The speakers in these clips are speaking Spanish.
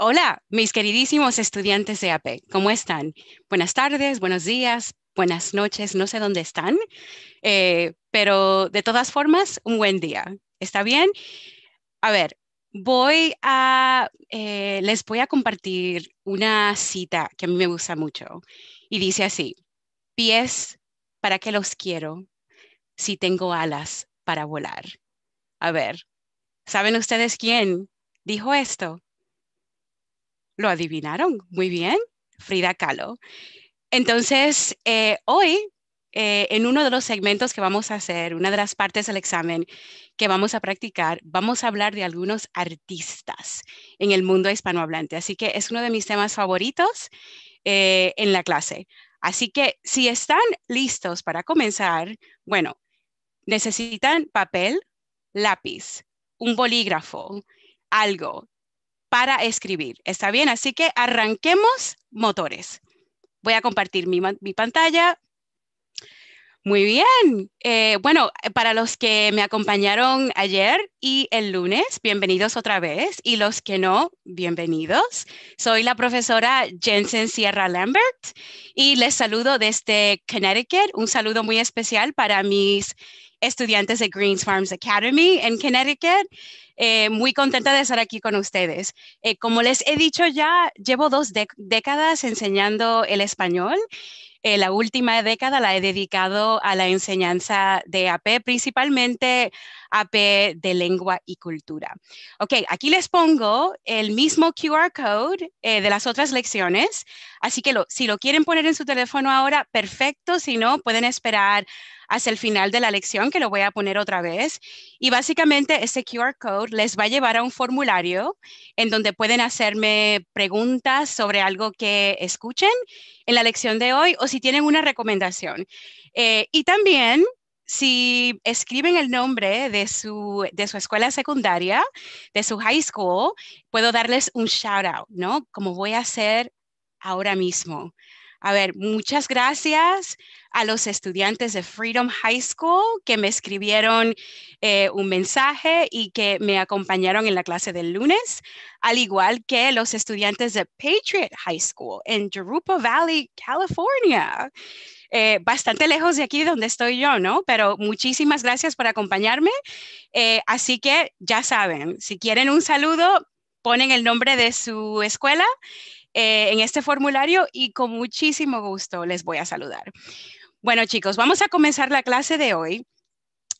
Hola, mis queridísimos estudiantes de AP, e, ¿cómo están? Buenas tardes, buenos días, buenas noches, no sé dónde están, eh, pero de todas formas, un buen día. ¿Está bien? A ver, voy a, eh, les voy a compartir una cita que a mí me gusta mucho y dice así, pies, ¿para que los quiero si tengo alas para volar? A ver, ¿saben ustedes quién dijo esto? Lo adivinaron. Muy bien, Frida Kahlo. Entonces, eh, hoy, eh, en uno de los segmentos que vamos a hacer, una de las partes del examen que vamos a practicar, vamos a hablar de algunos artistas en el mundo hispanohablante. Así que es uno de mis temas favoritos eh, en la clase. Así que si están listos para comenzar, bueno, necesitan papel, lápiz, un bolígrafo, algo para escribir. ¿Está bien? Así que arranquemos motores. Voy a compartir mi, pantalla. Muy bien. Eh, bueno, para los que me acompañaron ayer y el lunes, bienvenidos otra vez. Y los que no, bienvenidos. Soy la profesora Jensen Sierra Lambert y les saludo desde Connecticut. Un saludo muy especial para mis estudiantes de Greens Farms Academy en Connecticut. Eh, muy contenta de estar aquí con ustedes. Eh, como les he dicho ya, llevo dos décadas enseñando el español. Eh, la última década la he dedicado a la enseñanza de AP, principalmente AP de lengua y cultura. Ok, aquí les pongo el mismo QR code de las otras lecciones, así que si lo quieren poner en su teléfono ahora, perfecto, si no, pueden esperar hacia el final de la lección, que lo voy a poner otra vez. Y básicamente ese QR code les va a llevar a un formulario en donde pueden hacerme preguntas sobre algo que escuchen en la lección de hoy o si tienen una recomendación. Eh, y también si escriben el nombre de su, de su escuela secundaria, de su high school, puedo darles un shout out, ¿no? Como voy a hacer ahora mismo. A ver, muchas gracias a los estudiantes de Freedom High School que me escribieron eh, un mensaje y que me acompañaron en la clase del lunes, al igual que los estudiantes de Patriot High School en Jerupa Valley, California. Eh, bastante lejos de aquí donde estoy yo, ¿no? Pero muchísimas gracias por acompañarme. Eh, así que ya saben, si quieren un saludo, ponen el nombre de su escuela eh, en este formulario y con muchísimo gusto les voy a saludar. Bueno chicos, vamos a comenzar la clase de hoy.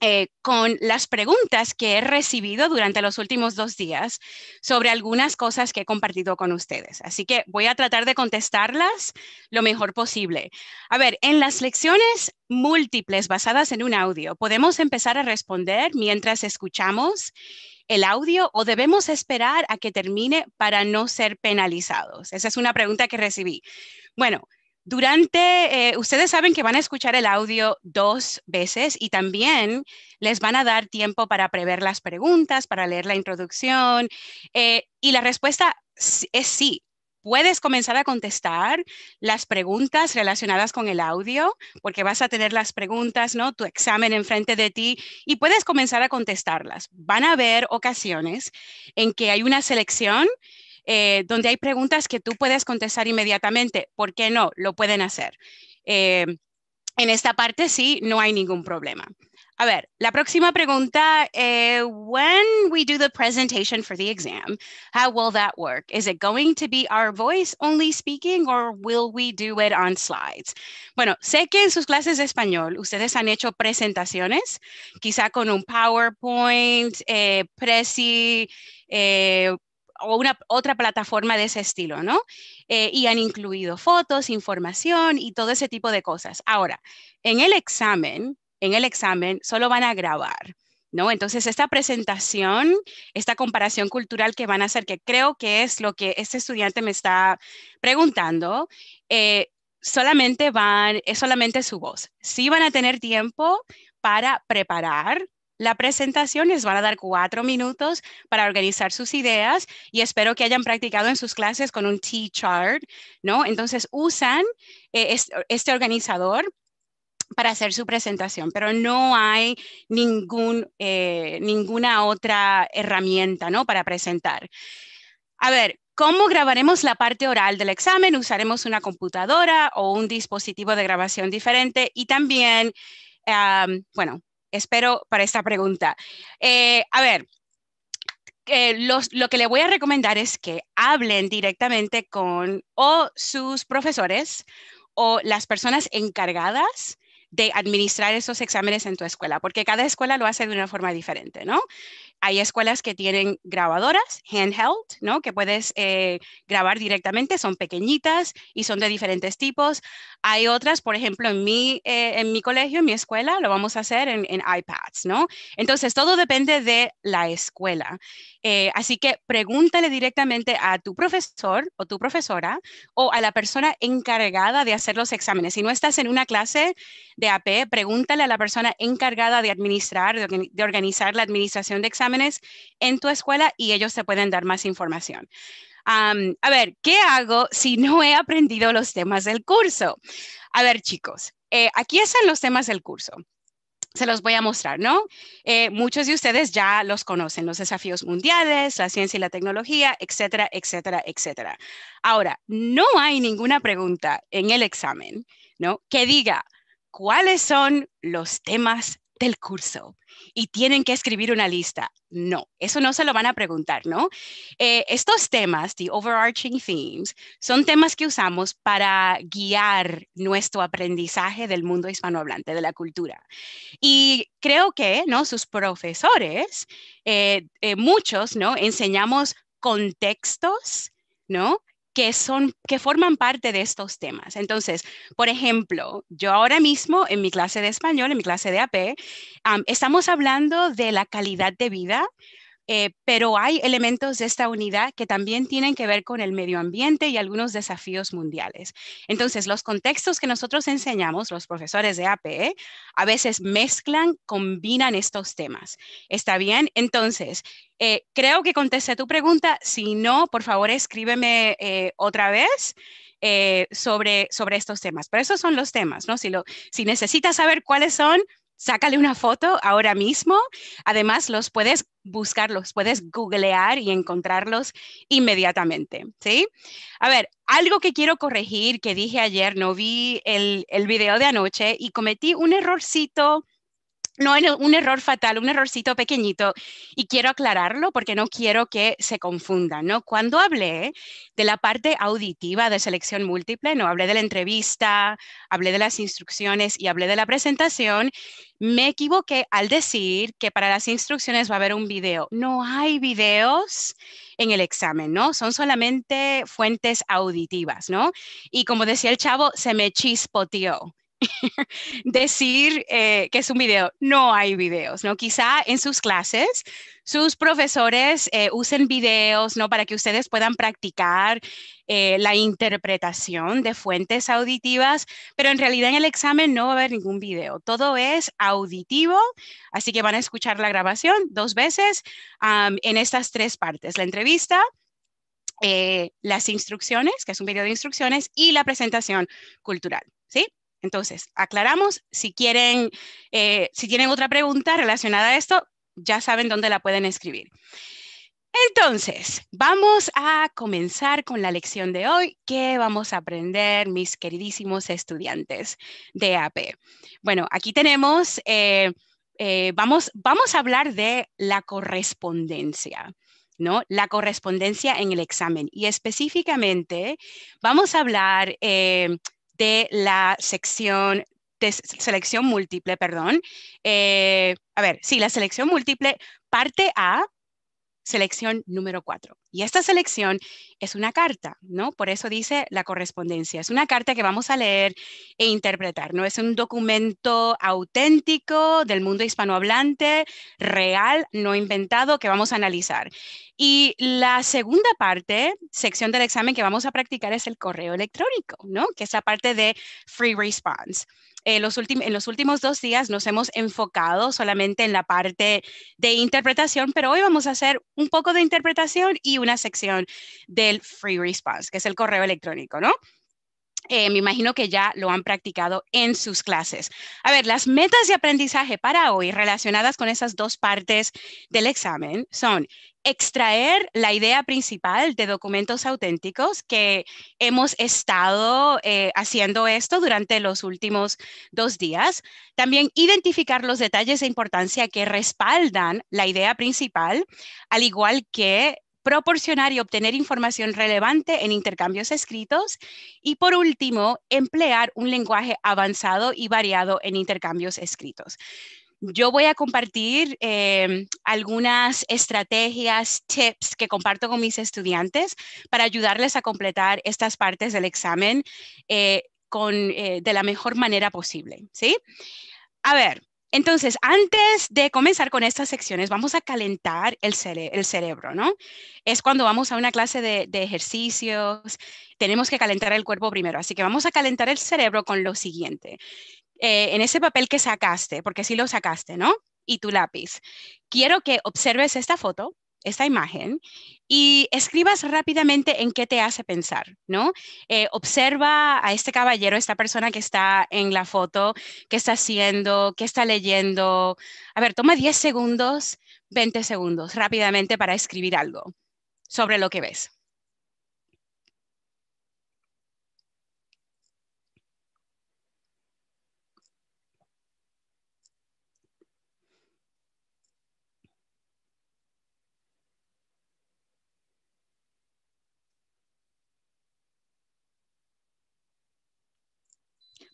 Eh, con las preguntas que he recibido durante los últimos dos días sobre algunas cosas que he compartido con ustedes. Así que voy a tratar de contestarlas lo mejor posible. A ver, en las lecciones múltiples basadas en un audio, ¿podemos empezar a responder mientras escuchamos el audio o debemos esperar a que termine para no ser penalizados? Esa es una pregunta que recibí. Bueno, durante, eh, ustedes saben que van a escuchar el audio dos veces y también les van a dar tiempo para prever las preguntas, para leer la introducción. Eh, y la respuesta es sí. Puedes comenzar a contestar las preguntas relacionadas con el audio, porque vas a tener las preguntas, ¿no? Tu examen enfrente de ti y puedes comenzar a contestarlas. Van a haber ocasiones en que hay una selección eh, donde hay preguntas que tú puedes contestar inmediatamente. ¿Por qué no? Lo pueden hacer. Eh, en esta parte sí, no hay ningún problema. A ver, la próxima pregunta, eh, when we do the presentation for the exam, how will that work? Is it going to be our voice only speaking or will we do it on slides? Bueno, sé que en sus clases de español ustedes han hecho presentaciones, quizá con un PowerPoint, eh, Prezi, eh, o una otra plataforma de ese estilo, ¿no? Eh, y han incluido fotos, información y todo ese tipo de cosas. Ahora, en el examen, en el examen solo van a grabar. ¿No? Entonces, esta presentación, esta comparación cultural que van a hacer, que creo que es lo que este estudiante me está preguntando, eh, solamente van, es solamente su voz. Sí van a tener tiempo para preparar la presentación les van a dar cuatro minutos para organizar sus ideas y espero que hayan practicado en sus clases con un T-chart, ¿no? Entonces usan eh, este organizador para hacer su presentación, pero no hay eh, ninguna otra herramienta ¿no? para presentar. A ver, ¿cómo grabaremos la parte oral del examen? Usaremos una computadora o un dispositivo de grabación diferente y también, bueno, espero para esta pregunta. Eh, a ver, eh, lo que le voy a recomendar es que hablen directamente con o sus profesores o las personas encargadas de administrar esos exámenes en tu escuela, porque cada escuela lo hace de una forma diferente, ¿no? Hay escuelas que tienen grabadoras handheld, ¿no? Que puedes eh, grabar directamente, son pequeñitas y son de diferentes tipos. Hay otras, por ejemplo, en mi, eh, en mi colegio, en mi escuela, lo vamos a hacer en, iPads, ¿no? Entonces, todo depende de la escuela. Eh, así que pregúntale directamente a tu profesor o tu profesora o a la persona encargada de hacer los exámenes. Si no estás en una clase de AP, pregúntale a la persona encargada de administrar, de, de organizar la administración de exámenes en tu escuela y ellos te pueden dar más información. a ver, ¿qué hago si no he aprendido los temas del curso? A ver, chicos, eh, aquí están los temas del curso. Se los voy a mostrar, ¿no? Eh, muchos de ustedes ya los conocen, los desafíos mundiales, la ciencia y la tecnología, etcétera, etcétera, etcétera. Ahora, no hay ninguna pregunta en el examen, ¿no? Que diga, ¿cuáles son los temas del curso y tienen que escribir una lista. No, eso no se lo van a preguntar, ¿no? Eh, estos temas, the overarching themes, son temas que usamos para guiar nuestro aprendizaje del mundo hispanohablante, de la cultura. Y creo que, ¿no? Sus profesores, eh, eh, muchos, ¿no? Enseñamos contextos, ¿no? que, son, que forman parte de estos temas. Entonces, por ejemplo, yo ahora mismo en mi clase de español, en mi clase de AP, estamos hablando de la calidad de vida eh, pero hay elementos de esta unidad que también tienen que ver con el medio ambiente y algunos desafíos mundiales. Entonces, los contextos que nosotros enseñamos, los profesores de APE, a veces mezclan, combinan estos temas. ¿Está bien? Entonces, eh, creo que contesté tu pregunta. Si no, por favor, escríbeme eh, otra vez. sobre, sobre estos temas. Pero esos son los temas, ¿no? Si, lo, si necesitas saber cuáles son, sácale una foto ahora mismo. Además, los puedes buscar, los puedes googlear y encontrarlos inmediatamente, ¿sí? A ver, algo que quiero corregir que dije ayer, no vi el, el video de anoche y cometí un errorcito no un error fatal, un errorcito pequeñito, y quiero aclararlo porque no quiero que se confundan, ¿no? Cuando hablé de la parte auditiva de selección múltiple, no hablé de la entrevista, hablé de las instrucciones y hablé de la presentación, me equivoqué al decir que para las instrucciones va a haber un video. No hay videos en el examen, ¿no? Son solamente fuentes auditivas, ¿no? Y como decía el chavo, se me chispoteó decir eh, que es un video. No hay videos, ¿no? Quizá en sus clases sus profesores eh, usen videos, ¿no? Para que ustedes puedan practicar eh, la interpretación de fuentes auditivas, pero en realidad en el examen no va a haber ningún video. Todo es auditivo, así que van a escuchar la grabación dos veces en estas tres partes. La entrevista, las instrucciones, que es un video de instrucciones, y la presentación cultural, ¿sí? Entonces, aclaramos, si quieren, eh, si tienen otra pregunta relacionada a esto, ya saben dónde la pueden escribir. Entonces, vamos a comenzar con la lección de hoy. ¿Qué vamos a aprender, mis queridísimos estudiantes de AP? Bueno, aquí tenemos, eh, eh, vamos, vamos a hablar de la correspondencia. ¿no? La correspondencia en el examen. Y específicamente vamos a hablar de la sección de selección múltiple, perdón. Eh, a ver, sí, la selección múltiple, parte A selección número cuatro. Y esta selección es una carta, ¿no? Por eso dice la correspondencia. Es una carta que vamos a leer e interpretar, ¿no? Es un documento auténtico del mundo hispanohablante, real, no inventado, que vamos a analizar. Y la segunda parte, sección del examen que vamos a practicar es el correo electrónico, ¿no? Que es la parte de free response en los últimos dos días nos hemos enfocado solamente en la parte de interpretación, pero hoy vamos a hacer un poco de interpretación y una sección del free response, que es el correo electrónico, ¿no? Eh, me imagino que ya lo han practicado en sus clases. A ver, las metas de aprendizaje para hoy relacionadas con esas dos partes del examen son extraer la idea principal de documentos auténticos que hemos estado eh, haciendo esto durante los últimos dos días. También identificar los detalles de importancia que respaldan la idea principal, al igual que proporcionar y obtener información relevante en intercambios escritos y por último, emplear un lenguaje avanzado y variado en intercambios escritos. Yo voy a compartir eh, algunas estrategias, tips que comparto con mis estudiantes para ayudarles a completar estas partes del examen eh, eh, de la mejor manera posible. ¿sí? A ver, entonces, antes de comenzar con estas secciones, vamos a calentar el, cerebro, ¿no? Es cuando vamos a una clase de, ejercicios, tenemos que calentar el cuerpo primero. Así que vamos a calentar el cerebro con lo siguiente. Eh, en ese papel que sacaste, porque sí lo sacaste, ¿no? Y tu lápiz. Quiero que observes esta foto, esta imagen, y escribas rápidamente en qué te hace pensar, ¿no? Eh, observa a este caballero, esta persona que está en la foto, qué está haciendo, qué está leyendo. A ver, toma 10 segundos, 20 segundos rápidamente para escribir algo sobre lo que ves.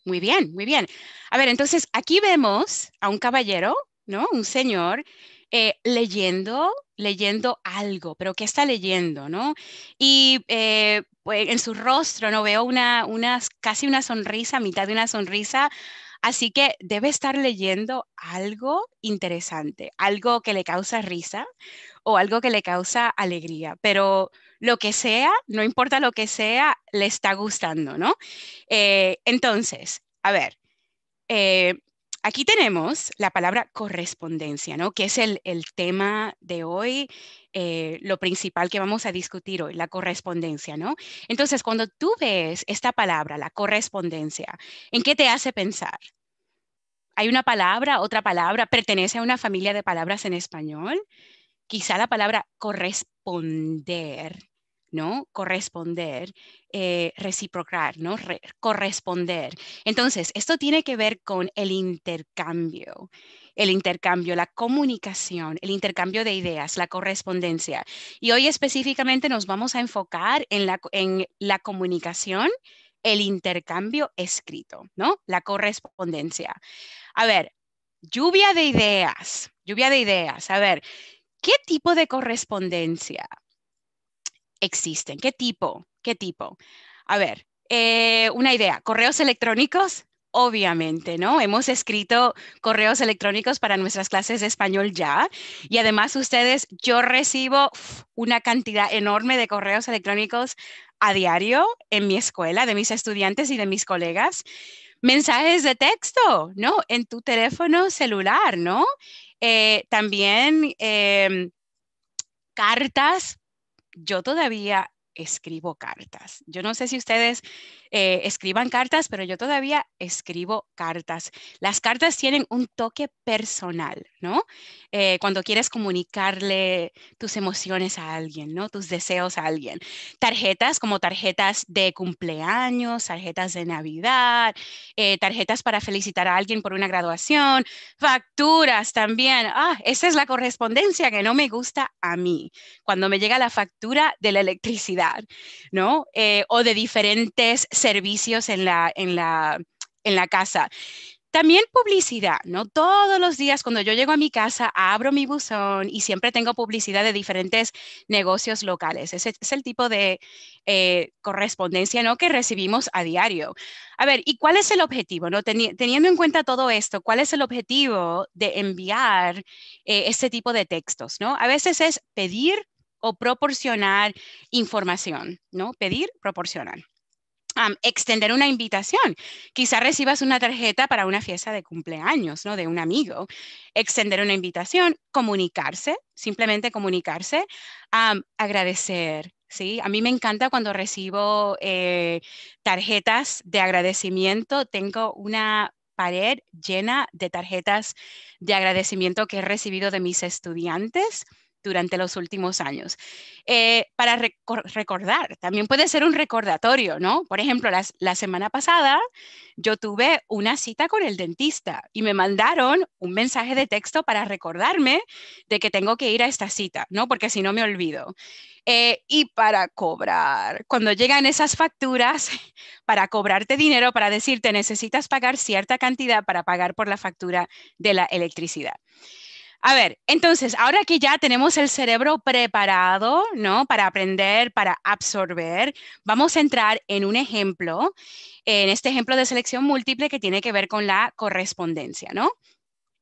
Muy bien, muy bien. A ver, entonces aquí vemos a un caballero, ¿no? Un señor eh, leyendo, leyendo algo, pero ¿qué está leyendo, no? Y eh, pues, en su rostro, ¿no? Veo una, una, casi una sonrisa, mitad de una sonrisa Así que debe estar leyendo algo interesante, algo que le causa risa o algo que le causa alegría, pero lo que sea, no importa lo que sea, le está gustando, ¿no? Eh, entonces, a ver, eh, aquí tenemos la palabra correspondencia, ¿no? Que es el, tema de hoy, eh, lo principal que vamos a discutir hoy, la correspondencia, ¿no? Entonces, cuando tú ves esta palabra, la correspondencia, ¿en qué te hace pensar? hay una palabra, otra palabra, pertenece a una familia de palabras en español. Quizá la palabra corresponder, ¿no? Corresponder, eh, reciprocar, ¿no? corresponder. Entonces, esto tiene que ver con el intercambio, el intercambio, la comunicación, el intercambio de ideas, la correspondencia. Y hoy específicamente nos vamos a enfocar en la comunicación el intercambio escrito, ¿no? La correspondencia. A ver, lluvia de ideas, lluvia de ideas. A ver, ¿qué tipo de correspondencia existen? ¿Qué tipo? ¿Qué tipo? A ver, eh, una idea, correos electrónicos, obviamente, ¿no? Hemos escrito correos electrónicos para nuestras clases de español ya y además ustedes, yo recibo una cantidad enorme de correos electrónicos a diario en mi escuela, de mis estudiantes y de mis colegas, mensajes de texto, ¿no? En tu teléfono celular, ¿no? Eh, también em, cartas. Yo todavía escribo cartas. Yo no sé si ustedes eh, escriban cartas, pero yo todavía escribo cartas. Las cartas tienen un toque personal, ¿no? Eh, cuando quieres comunicarle tus emociones a alguien, ¿no? Tus deseos a alguien. Tarjetas como tarjetas de cumpleaños, tarjetas de Navidad, eh, tarjetas para felicitar a alguien por una graduación, facturas también. Ah, esa es la correspondencia que no me gusta a mí. Cuando me llega la factura de la electricidad ¿no? Eh, o de diferentes servicios en la, casa. También publicidad, ¿no? Todos los días cuando yo llego a mi casa, abro mi buzón y siempre tengo publicidad de diferentes negocios locales. Ese es el tipo de eh, correspondencia, ¿no? Que recibimos a diario. A ver, ¿y cuál es el objetivo, no? teniendo en cuenta todo esto, ¿cuál es el objetivo de enviar eh, este tipo de textos, no? A veces es pedir o proporcionar información, ¿no? Pedir, proporcionar. extender una invitación. Quizás recibas una tarjeta para una fiesta de cumpleaños, ¿no? De un amigo. Extender una invitación, comunicarse, simplemente comunicarse, agradecer. ¿Sí? A mí me encanta cuando recibo eh, tarjetas de agradecimiento. Tengo una pared llena de tarjetas de agradecimiento que he recibido de mis estudiantes durante los últimos años. Eh, para recordar, también puede ser un recordatorio, ¿no? Por ejemplo, la semana pasada yo tuve una cita con el dentista y me mandaron un mensaje de texto para recordarme de que tengo que ir a esta cita, ¿no? Porque si no me olvido. Eh, y para cobrar, cuando llegan esas facturas, para cobrarte dinero, para decirte necesitas pagar cierta cantidad para pagar por la factura de la electricidad. A ver, entonces, ahora que ya tenemos el cerebro preparado, ¿no? Para aprender, para absorber, vamos a entrar en un ejemplo, en este ejemplo de selección múltiple que tiene que ver con la correspondencia, ¿no?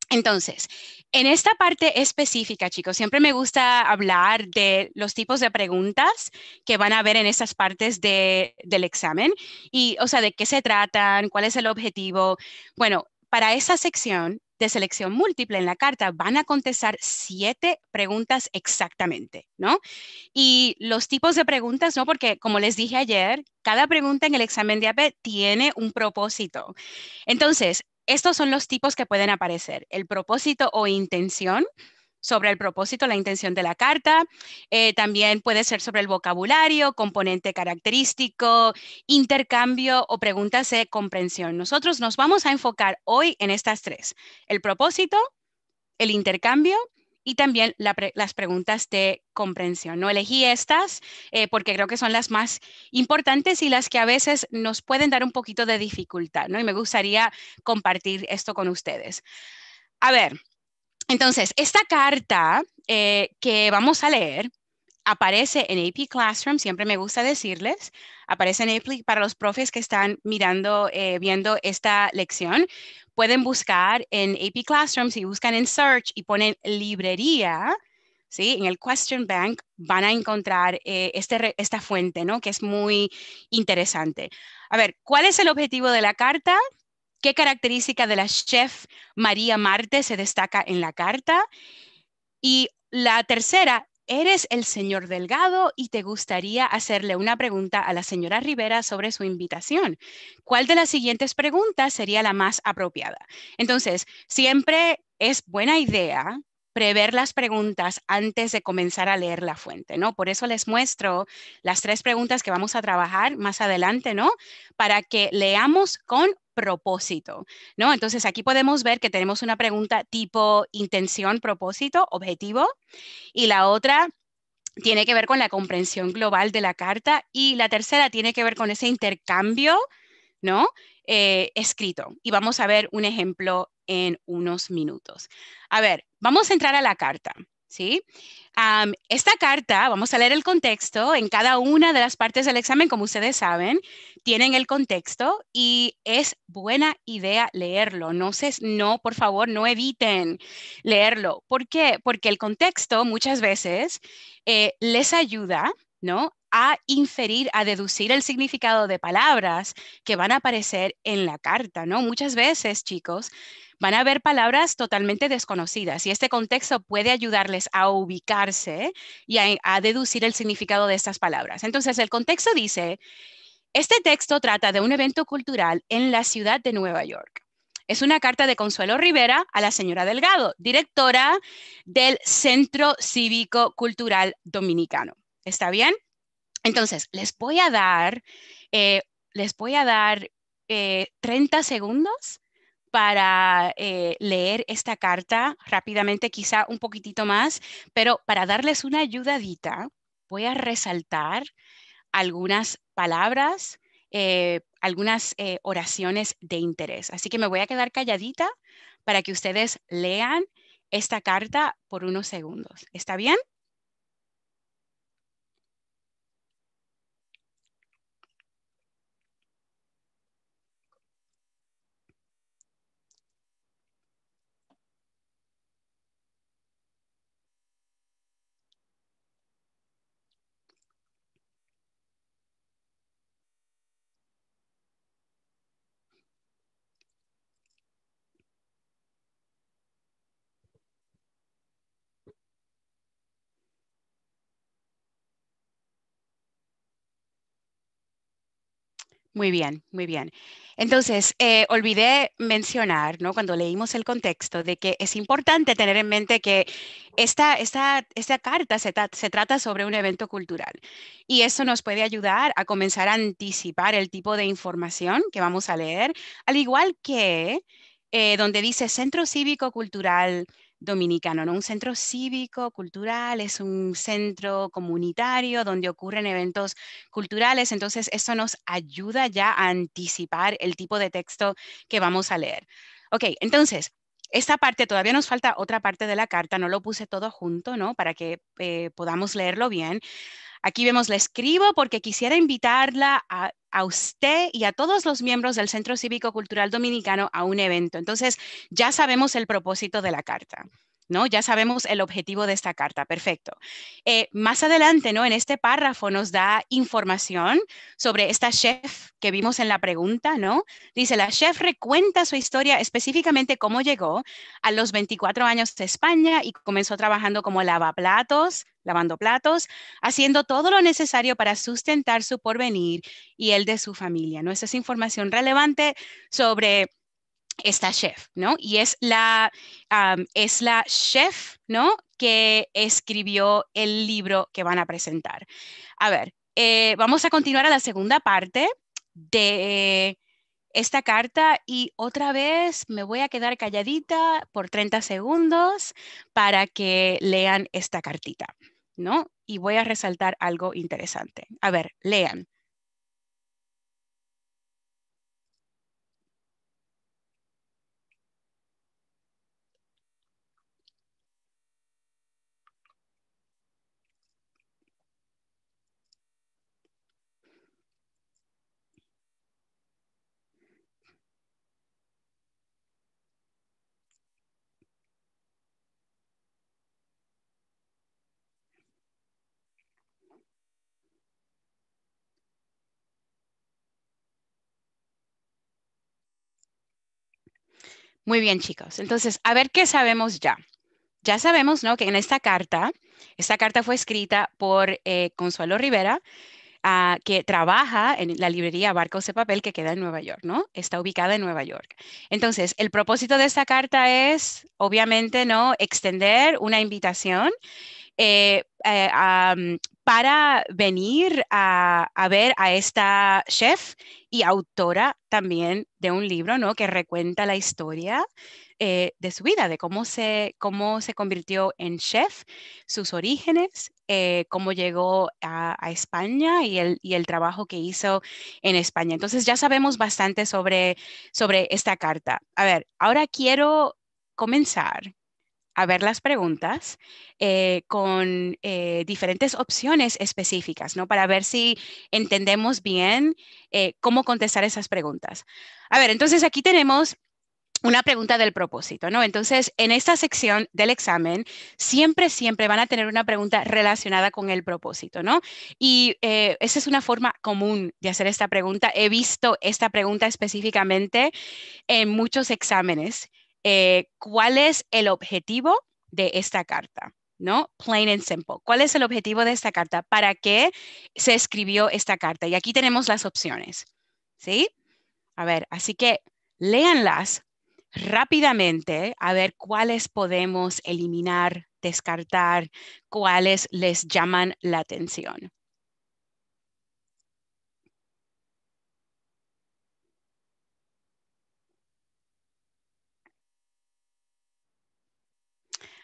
Entonces, en esta parte específica, chicos, siempre me gusta hablar de los tipos de preguntas que van a haber en estas partes del examen y, o sea, de qué se tratan, cuál es el objetivo. Bueno, para esa sección, de selección múltiple en la carta van a contestar siete preguntas exactamente, ¿no? Y los tipos de preguntas, ¿no? Porque como les dije ayer, cada pregunta en el examen de AP tiene un propósito. Entonces, estos son los tipos que pueden aparecer, el propósito o intención, sobre el propósito, la intención de la carta. Eh, también puede ser sobre el vocabulario, componente característico, intercambio o preguntas de comprensión. Nosotros nos vamos a enfocar hoy en estas tres, el propósito, el intercambio y también las preguntas de comprensión. No elegí estas eh, porque creo que son las más importantes y las que a veces nos pueden dar un poquito de dificultad, ¿no? Y me gustaría compartir esto con ustedes. A ver, entonces, esta carta eh, que vamos a leer aparece en AP Classroom, siempre me gusta decirles, aparece en AP para los profes que están mirando, eh, viendo esta lección. Pueden buscar en AP Classroom, si buscan en Search y ponen librería, ¿sí? en el Question Bank, van a encontrar eh, este esta fuente, ¿no? que es muy interesante. A ver, ¿cuál es el objetivo de la carta? ¿Qué característica de la chef María Marte se destaca en la carta? Y la tercera, ¿eres el señor Delgado y te gustaría hacerle una pregunta a la señora Rivera sobre su invitación? ¿Cuál de las siguientes preguntas sería la más apropiada? Entonces, siempre es buena idea prever las preguntas antes de comenzar a leer la fuente, ¿no? Por eso les muestro las tres preguntas que vamos a trabajar más adelante, ¿no? Para que leamos con propósito, ¿no? Entonces aquí podemos ver que tenemos una pregunta tipo intención, propósito, objetivo, y la otra tiene que ver con la comprensión global de la carta y la tercera tiene que ver con ese intercambio ¿no? Eh, escrito. Y vamos a ver un ejemplo en unos minutos. A ver, vamos a entrar a la carta. ¿sí? esta carta, vamos a leer el contexto, en cada una de las partes del examen, como ustedes saben, tienen el contexto y es buena idea leerlo. No, sé, no por favor, no eviten leerlo. ¿Por qué? Porque el contexto muchas veces eh, les ayuda, ¿no? a inferir, a deducir el significado de palabras que van a aparecer en la carta, ¿no? Muchas veces, chicos, van a ver palabras totalmente desconocidas y este contexto puede ayudarles a ubicarse y a, a deducir el significado de estas palabras. Entonces, el contexto dice, este texto trata de un evento cultural en la ciudad de Nueva York. Es una carta de Consuelo Rivera a la señora Delgado, directora del Centro Cívico Cultural Dominicano. ¿Está bien? Entonces, les voy a dar, eh, les voy a dar 30 eh, segundos para eh, leer esta carta rápidamente, quizá un poquitito más, pero para darles una ayudadita, voy a resaltar algunas palabras, algunas oraciones de interés. Así que me voy a quedar calladita para que ustedes lean esta carta por unos segundos. ¿Está bien? Muy bien, muy bien. Entonces, eh, olvidé mencionar, Cuando leímos el contexto, de que es importante tener en mente que esta, carta se, trata sobre un evento cultural y eso nos puede ayudar a comenzar a anticipar el tipo de información que vamos a leer, al igual que eh, donde dice Centro Cívico Cultural dominicano, ¿no? Un centro cívico, cultural, es un centro comunitario donde ocurren eventos culturales, entonces eso nos ayuda ya a anticipar el tipo de texto que vamos a leer. Ok, entonces, esta parte, todavía nos falta otra parte de la carta, no lo puse todo junto, ¿no? Para que eh, podamos leerlo bien. Aquí vemos la escribo porque quisiera invitarla a, usted y a todos los miembros del Centro Cívico Cultural Dominicano a un evento. Entonces, ya sabemos el propósito de la carta. ¿no? Ya sabemos el objetivo de esta carta, perfecto. Eh, más adelante, ¿no? En este párrafo nos da información sobre esta chef que vimos en la pregunta, ¿no? Dice, la chef recuenta su historia específicamente cómo llegó a los 24 años de España y comenzó trabajando como lavaplatos, lavando platos, haciendo todo lo necesario para sustentar su porvenir y el de su familia, ¿no? Esa es información relevante sobre esta chef, ¿no? Y es la, chef, ¿no? Que escribió el libro que van a presentar. A ver, eh, vamos a continuar a la segunda parte de esta carta y otra vez me voy a quedar calladita por 30 segundos para que lean esta cartita, ¿no? Y voy a resaltar algo interesante. A ver, lean. Muy bien, chicos. Entonces, a ver qué sabemos ya. Ya sabemos, ¿no? Que en esta carta, esta carta fue escrita por eh, Consuelo Rivera, ah, que trabaja en la librería Barcos de Papel que queda en Nueva York, ¿no? Está ubicada en Nueva York. Entonces, el propósito de esta carta es, obviamente, ¿no? Extender una invitación eh, eh para venir a, ver a esta chef y autora también de un libro, ¿no? Que recuenta la historia eh, de su vida, de cómo se, cómo se convirtió en chef, sus orígenes, eh, cómo llegó a, España y el, trabajo que hizo en España. Entonces ya sabemos bastante sobre, sobre esta carta. A ver, ahora quiero comenzar a ver las preguntas eh, con eh, diferentes opciones específicas, ¿no? Para ver si entendemos bien eh, cómo contestar esas preguntas. A ver, entonces aquí tenemos una pregunta del propósito, ¿no? Entonces, en esta sección del examen, siempre, siempre van a tener una pregunta relacionada con el propósito, ¿no? Y esa es una forma común de hacer esta pregunta. He visto esta pregunta específicamente en muchos exámenes eh, cuál es el objetivo de esta carta. ¿no? Plain and simple. ¿Cuál es el objetivo de esta carta? ¿Para qué se escribió esta carta? Y aquí tenemos las opciones, ¿sí? A ver, así que léanlas rápidamente a ver cuáles podemos eliminar, descartar, cuáles les llaman la atención.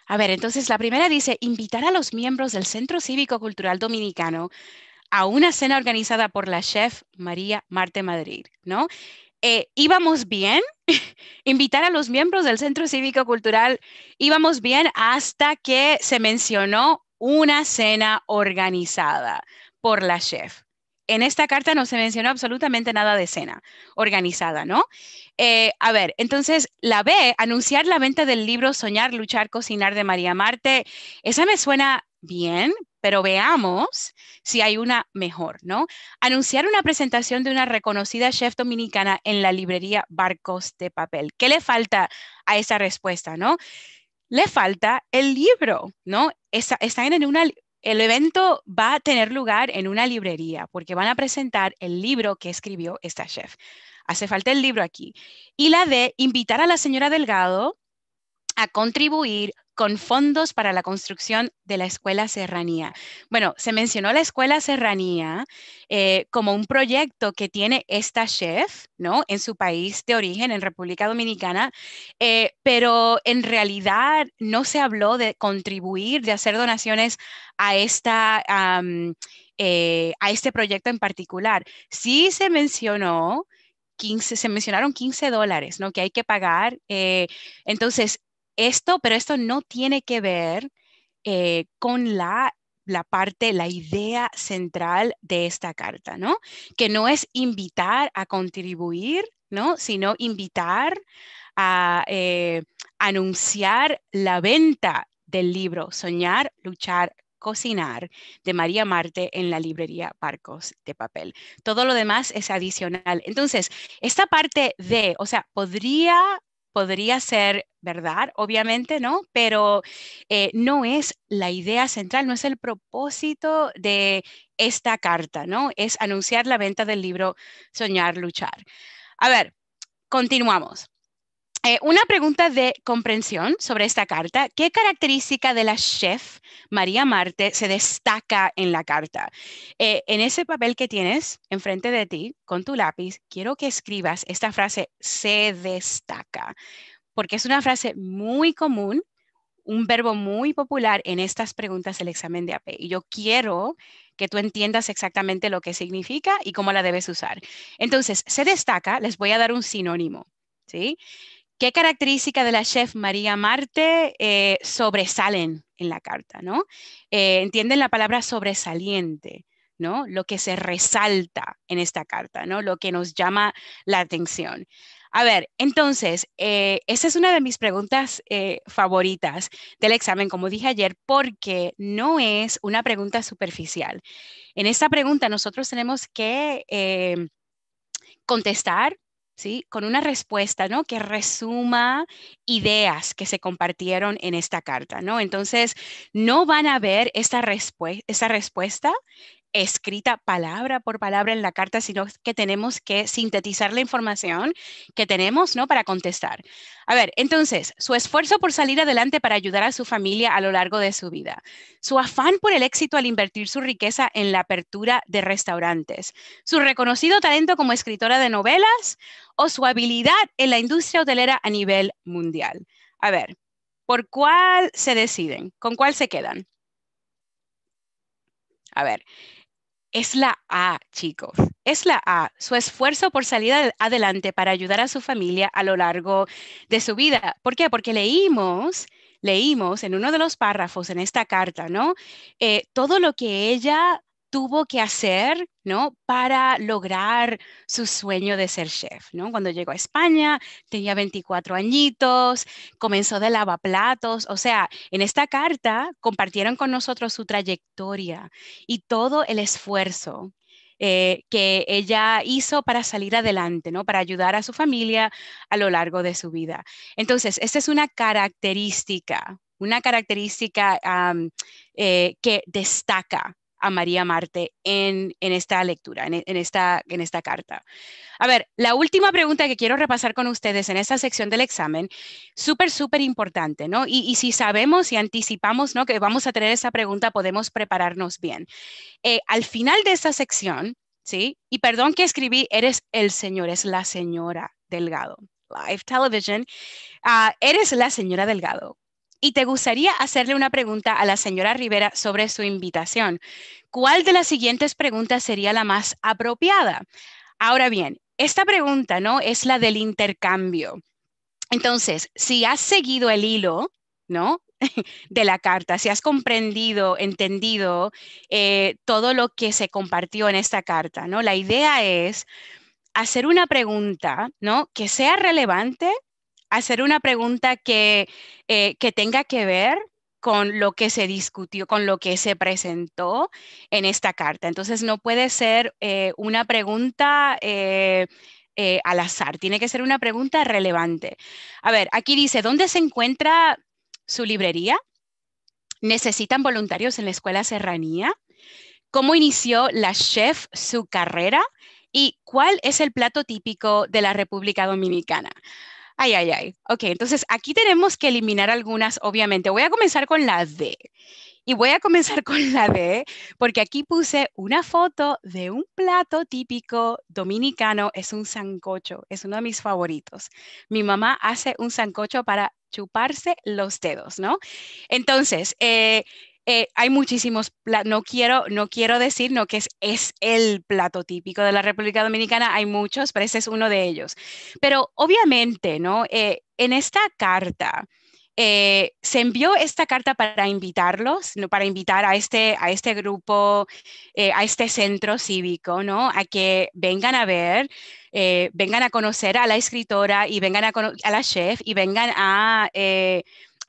A ver, entonces la primera dice, invitar a los miembros del Centro Cívico Cultural Dominicano a una cena organizada por la chef María Marte Madrid, ¿no? Eh, íbamos bien, invitar a los miembros del Centro Cívico Cultural, íbamos bien hasta que se mencionó una cena organizada por la chef en esta carta no se mencionó absolutamente nada de cena organizada, ¿no? Eh, a ver, entonces la B, anunciar la venta del libro Soñar, Luchar, Cocinar de María Marte, esa me suena bien, pero veamos si hay una mejor, ¿no? Anunciar una presentación de una reconocida chef dominicana en la librería Barcos de Papel. ¿Qué le falta a esa respuesta, no? Le falta el libro, ¿no? Está, en una el evento va a tener lugar en una librería porque van a presentar el libro que escribió esta chef. Hace falta el libro aquí. Y la de invitar a la señora Delgado a contribuir con fondos para la construcción de la Escuela Serranía. Bueno, se mencionó la Escuela Serranía eh, como un proyecto que tiene esta chef, ¿no? En su país de origen, en República Dominicana, eh, pero en realidad no se habló de contribuir, de hacer donaciones a esta... Eh, a este proyecto en particular. Sí se mencionó 15, se mencionaron 15 dólares, ¿no? Que hay que pagar. entonces, esto, pero esto no tiene que ver eh, con la, parte, la idea central de esta carta, ¿no? Que no es invitar a contribuir, ¿no? Sino invitar a eh, anunciar la venta del libro Soñar, Luchar, Cocinar de María Marte en la librería Barcos de Papel. Todo lo demás es adicional. Entonces, esta parte de, o sea, podría podría ser verdad, obviamente, ¿no? Pero eh, no es la idea central, no es el propósito de esta carta, ¿no? Es anunciar la venta del libro Soñar, Luchar. A ver, continuamos. Eh, una pregunta de comprensión sobre esta carta. ¿Qué característica de la chef María Marte se destaca en la carta? Eh, en ese papel que tienes enfrente de ti con tu lápiz, quiero que escribas esta frase, se destaca, porque es una frase muy común, un verbo muy popular en estas preguntas del examen de AP. Y yo quiero que tú entiendas exactamente lo que significa y cómo la debes usar. Entonces, se destaca, les voy a dar un sinónimo, ¿sí? ¿Qué características de la chef María Marte eh, sobresalen en la carta? ¿no? Eh, entienden la palabra sobresaliente, ¿no? lo que se resalta en esta carta, ¿no? lo que nos llama la atención. A ver, entonces, eh, esa es una de mis preguntas favoritas del examen, como dije ayer, porque no es una pregunta superficial. En esta pregunta nosotros tenemos que contestar ¿sí? Con una respuesta, ¿no? Que resuma ideas que se compartieron en esta carta, ¿no? Entonces, no van a ver esta, esta respuesta escrita palabra por palabra en la carta, sino que tenemos que sintetizar la información que tenemos, ¿no? Para contestar. A ver, entonces, su esfuerzo por salir adelante para ayudar a su familia a lo largo de su vida, su afán por el éxito al invertir su riqueza en la apertura de restaurantes, su reconocido talento como escritora de novelas o su habilidad en la industria hotelera a nivel mundial. A ver, ¿por cuál se deciden? ¿Con cuál se quedan? A ver, es la A, chicos, es la A, su esfuerzo por salir adelante para ayudar a su familia a lo largo de su vida. ¿Por qué? Porque leímos, leímos en uno de los párrafos en esta carta, ¿no? Eh, todo lo que ella tuvo que hacer, ¿no? Para lograr su sueño de ser chef, ¿no? Cuando llegó a España tenía 24 añitos, comenzó de lavaplatos, o sea, en esta carta compartieron con nosotros su trayectoria y todo el esfuerzo eh, que ella hizo para salir adelante, ¿no? Para ayudar a su familia a lo largo de su vida. Entonces, esta es una característica una característica eh, que destaca a María Marte en, esta lectura, en, esta, en esta carta. A ver, la última pregunta que quiero repasar con ustedes en esta sección del examen, súper, súper importante, ¿no? Y, si sabemos y anticipamos, ¿no? Que vamos a tener esa pregunta, podemos prepararnos bien. Eh, al final de esta sección, ¿sí? Y perdón que escribí, eres el señor, es la señora Delgado. Live Television, ah, eres la señora Delgado y te gustaría hacerle una pregunta a la señora Rivera sobre su invitación. ¿Cuál de las siguientes preguntas sería la más apropiada? Ahora bien, esta pregunta, ¿no? Es la del intercambio. Entonces, si has seguido el hilo, ¿no? de la carta, si has comprendido, entendido eh, todo lo que se compartió en esta carta, ¿no? La idea es hacer una pregunta, ¿no? Que sea relevante hacer una pregunta eh, que, tenga que ver con lo que se discutió, con lo que se presentó en esta carta. Entonces, no puede ser eh, una pregunta eh, al azar, tiene que ser una pregunta relevante. A ver, aquí dice, ¿dónde se encuentra su librería? ¿Necesitan voluntarios en la escuela Serranía? ¿Cómo inició la chef su carrera? ¿Y cuál es el plato típico de la República Dominicana? Ay, ay, ay. Ok, entonces aquí tenemos que eliminar algunas, obviamente. Voy a comenzar con la D. Y voy a comenzar con la D, porque aquí puse una foto de un plato típico dominicano, es un sancocho, es uno de mis favoritos. Mi mamá hace un sancocho para chuparse los dedos, ¿no? Entonces, eh, eh, hay muchísimos, no quiero, no quiero decir no, que es, es el plato típico de la República Dominicana, hay muchos, pero ese es uno de ellos. Pero obviamente, ¿no? Eh, en esta carta, eh, se envió esta carta para invitarlos, ¿no? para invitar a este, a este grupo, a este centro cívico, ¿no? a que vengan a ver, vengan a conocer a la escritora y vengan a, a la chef y vengan a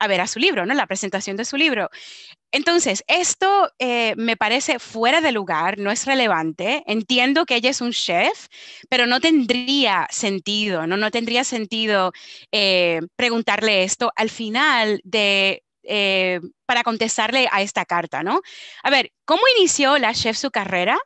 a ver a su libro, ¿no? La presentación de su libro. Entonces, esto eh, me parece fuera de lugar, no es relevante. Entiendo que ella es un chef, pero no tendría sentido, ¿no? No tendría sentido eh, preguntarle esto al final de eh, para contestarle a esta carta, ¿no? A ver, ¿cómo inició la chef su carrera?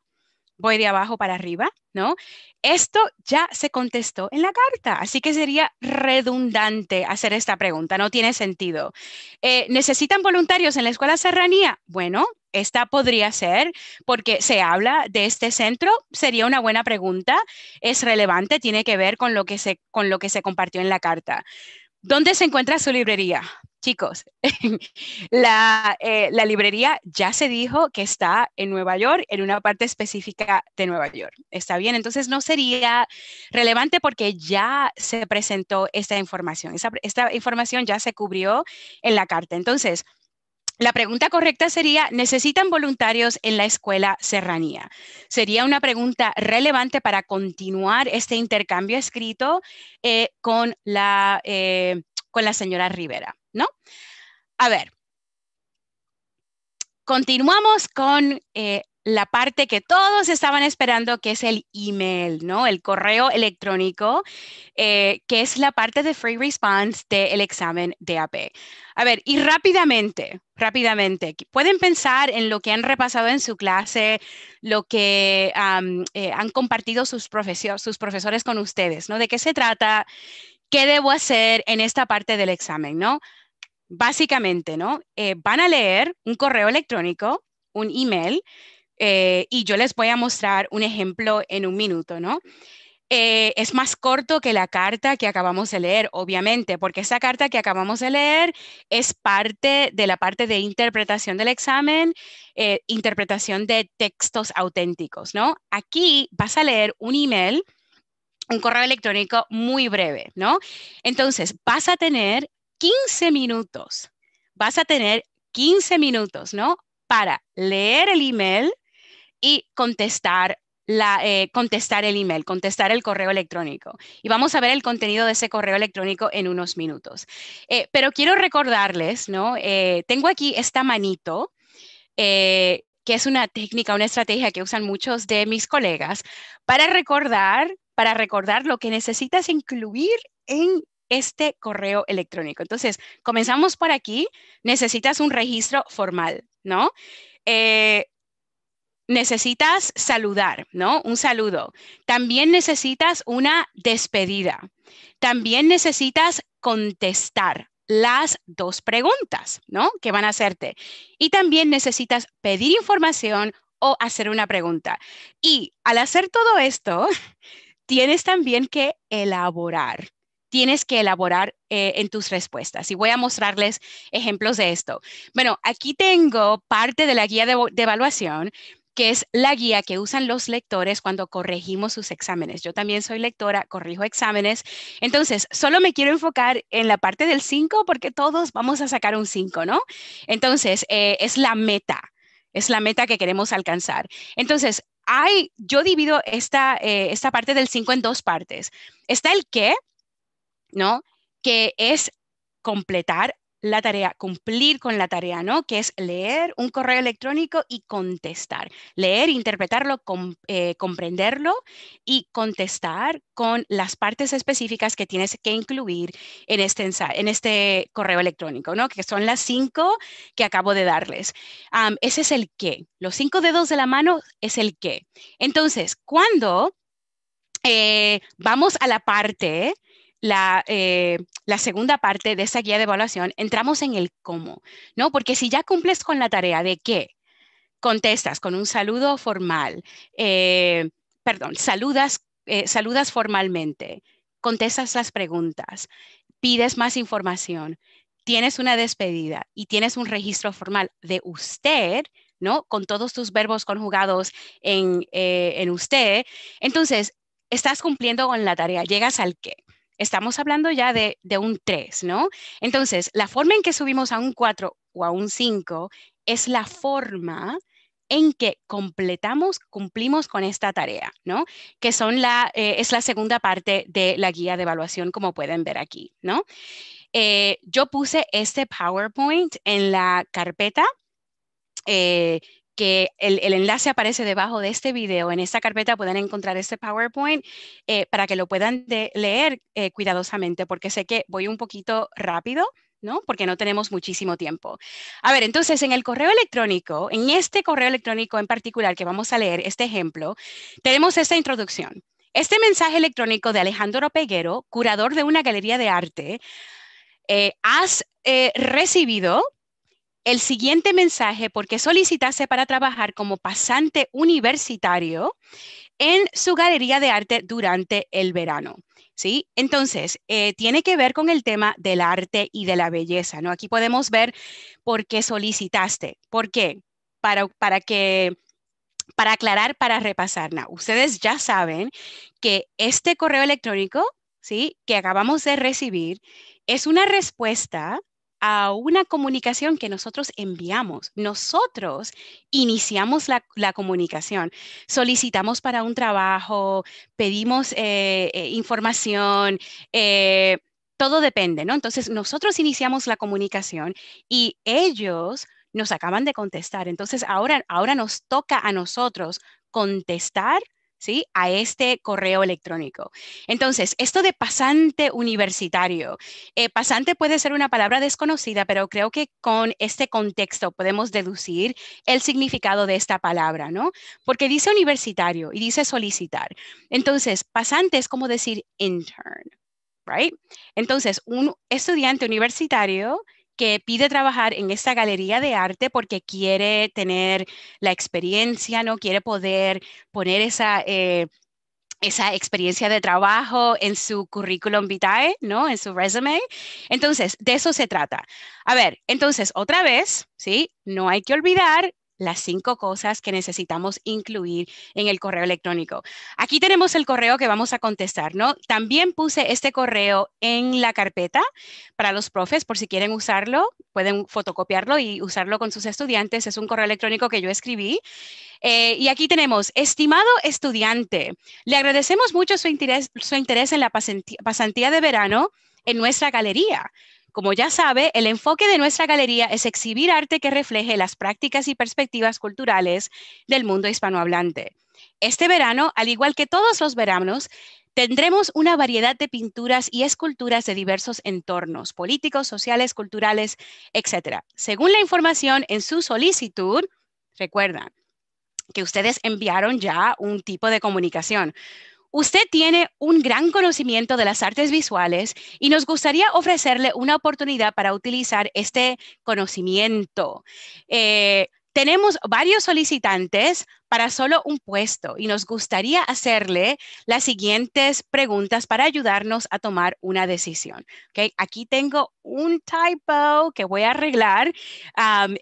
voy de abajo para arriba, ¿no? Esto ya se contestó en la carta, así que sería redundante hacer esta pregunta, no tiene sentido. Eh, ¿Necesitan voluntarios en la escuela serranía? Bueno, esta podría ser, porque se habla de este centro, sería una buena pregunta, es relevante, tiene que ver con lo que se, con lo que se compartió en la carta. ¿Dónde se encuentra su librería? Chicos, eh, la, librería ya se dijo que está en Nueva York, en una parte específica de Nueva York. Está bien, entonces no sería relevante porque ya se presentó esta información. esta información ya se cubrió en la carta. Entonces, la pregunta correcta sería, ¿necesitan voluntarios en la escuela serranía? Sería una pregunta relevante para continuar este intercambio escrito eh, eh, con la señora Rivera. ¿no? A ver, continuamos con eh, la parte que todos estaban esperando, que es el email, ¿no? El correo electrónico, eh, que es la parte de free response del examen de AP. A ver, y rápidamente, rápidamente, pueden pensar en lo que han repasado en su clase, lo que eh, han compartido sus, sus profesores con ustedes, ¿no? ¿De qué se trata? ¿Qué debo hacer en esta parte del examen, no? básicamente, ¿no? Eh, van a leer un correo electrónico, un email, eh, y yo les voy a mostrar un ejemplo en un minuto, ¿no? Eh, es más corto que la carta que acabamos de leer, obviamente, porque esa carta que acabamos de leer es parte de la parte de interpretación del examen, interpretación de textos auténticos, ¿no? Aquí vas a leer un email, un correo electrónico muy breve, ¿no? Entonces, vas a tener 15 minutos. Vas a tener 15 minutos, ¿no? Para leer el email y contestar, la, eh, contestar el email, contestar el correo electrónico. Y vamos a ver el contenido de ese correo electrónico en unos minutos. Eh, pero quiero recordarles, ¿no? Eh, tengo aquí esta manito que es una técnica, una estrategia que usan muchos de mis colegas, para recordar, para recordar lo que necesitas incluir en este correo electrónico. Entonces, comenzamos por aquí. Necesitas un registro formal, ¿no? Eh, necesitas saludar, ¿no? Un saludo. También necesitas una despedida. También necesitas contestar las dos preguntas, ¿no? Que van a hacerte. Y también necesitas pedir información o hacer una pregunta. Y al hacer todo esto, tienes también que elaborar tienes que elaborar eh, en tus respuestas. Y voy a mostrarles ejemplos de esto. Bueno, aquí tengo parte de la guía de, evaluación que es la guía que usan los lectores cuando corregimos sus exámenes. Yo también soy lectora, corrijo exámenes. Entonces, solo me quiero enfocar en la parte del 5 porque todos vamos a sacar un 5, ¿no? Entonces, eh, es la meta, es la meta que queremos alcanzar. Entonces, hay, yo divido esta, eh, esta parte del 5 en dos partes. Está el qué, ¿no? Que es completar la tarea, cumplir con la tarea, ¿no? Que es leer un correo electrónico y contestar. Leer, interpretarlo, eh, comprenderlo y contestar con las partes específicas que tienes que incluir en este, en este correo electrónico, ¿no? Que son las cinco que acabo de darles. ese es el qué. Los cinco dedos de la mano es el qué. Entonces, cuando eh, vamos a la parte eh, la, segunda parte de esa guía de evaluación, entramos en el cómo, ¿no? Porque si ya cumples con la tarea de qué, contestas con un saludo formal, eh, perdón, saludas, eh, saludas formalmente, contestas las preguntas, pides más información, tienes una despedida y tienes un registro formal de usted, ¿no? Con todos tus verbos conjugados en usted. Entonces, estás cumpliendo con la tarea, llegas al qué estamos hablando ya de, un 3, ¿no? Entonces, la forma en que subimos a un 4 o a un 5 es la forma en que completamos, cumplimos con esta tarea, ¿no? Que son la, eh, es la segunda parte de la guía de evaluación, como pueden ver aquí, ¿no? Eh, yo puse este PowerPoint en la carpeta eh, que el, enlace aparece debajo de este video. En esta carpeta pueden encontrar este PowerPoint eh, para que lo puedan leer eh, cuidadosamente, porque sé que voy un poquito rápido. ¿no? Porque no tenemos muchísimo tiempo. A ver, entonces en el correo electrónico, en este correo electrónico en particular que vamos a leer, este ejemplo, tenemos esta introducción. Este mensaje electrónico de Alejandro Peguero, curador de una galería de arte, eh, has recibido el siguiente mensaje, ¿por qué solicitaste para trabajar como pasante universitario en su galería de arte durante el verano? ¿Sí? Entonces, eh, tiene que ver con el tema del arte y de la belleza, ¿no? Aquí podemos ver por qué solicitaste. ¿Por qué? Para, para que para aclarar, para repasar, no, ustedes ya saben que este correo electrónico, ¿sí? que acabamos de recibir, es una respuesta a una comunicación que nosotros enviamos. Nosotros iniciamos la, comunicación, solicitamos para un trabajo, pedimos eh, eh, información. Eh, todo depende, ¿no? Entonces, nosotros iniciamos la comunicación y ellos nos acaban de contestar. Entonces, ahora, ahora nos toca a nosotros contestar ¿sí? A este correo electrónico. Entonces, esto de pasante universitario, eh, pasante puede ser una palabra desconocida, pero creo que con este contexto podemos deducir el significado de esta palabra, ¿no? Porque dice universitario y dice solicitar. Entonces, pasante es como decir intern, right? Entonces, un estudiante universitario que pide trabajar en esta galería de arte porque quiere tener la experiencia, ¿no? Quiere poder poner esa, eh, esa experiencia de trabajo en su currículum vitae, ¿no? En su resume. Entonces, de eso se trata. A ver, entonces, otra vez, ¿sí? No hay que olvidar las cinco cosas que necesitamos incluir en el correo electrónico. Aquí tenemos el correo que vamos a contestar, ¿no? También puse este correo en la carpeta para los profes, por si quieren usarlo, pueden fotocopiarlo y usarlo con sus estudiantes. Es un correo electrónico que yo escribí. Eh, y aquí tenemos, estimado estudiante, le agradecemos mucho su interés, su interés en la pasantía de verano en nuestra galería. Como ya sabe, el enfoque de nuestra galería es exhibir arte que refleje las prácticas y perspectivas culturales del mundo hispanohablante. Este verano, al igual que todos los veranos, Tendremos una variedad de pinturas y esculturas de diversos entornos, políticos, sociales, culturales, etc. Según la información en su solicitud, recuerda que ustedes enviaron ya un tipo de comunicación. Usted tiene un gran conocimiento de las artes visuales y nos gustaría ofrecerle una oportunidad para utilizar este conocimiento. Eh, tenemos varios solicitantes para solo un puesto y nos gustaría hacerle las siguientes preguntas para ayudarnos a tomar una decisión. ¿okay? Aquí tengo un typo que voy a arreglar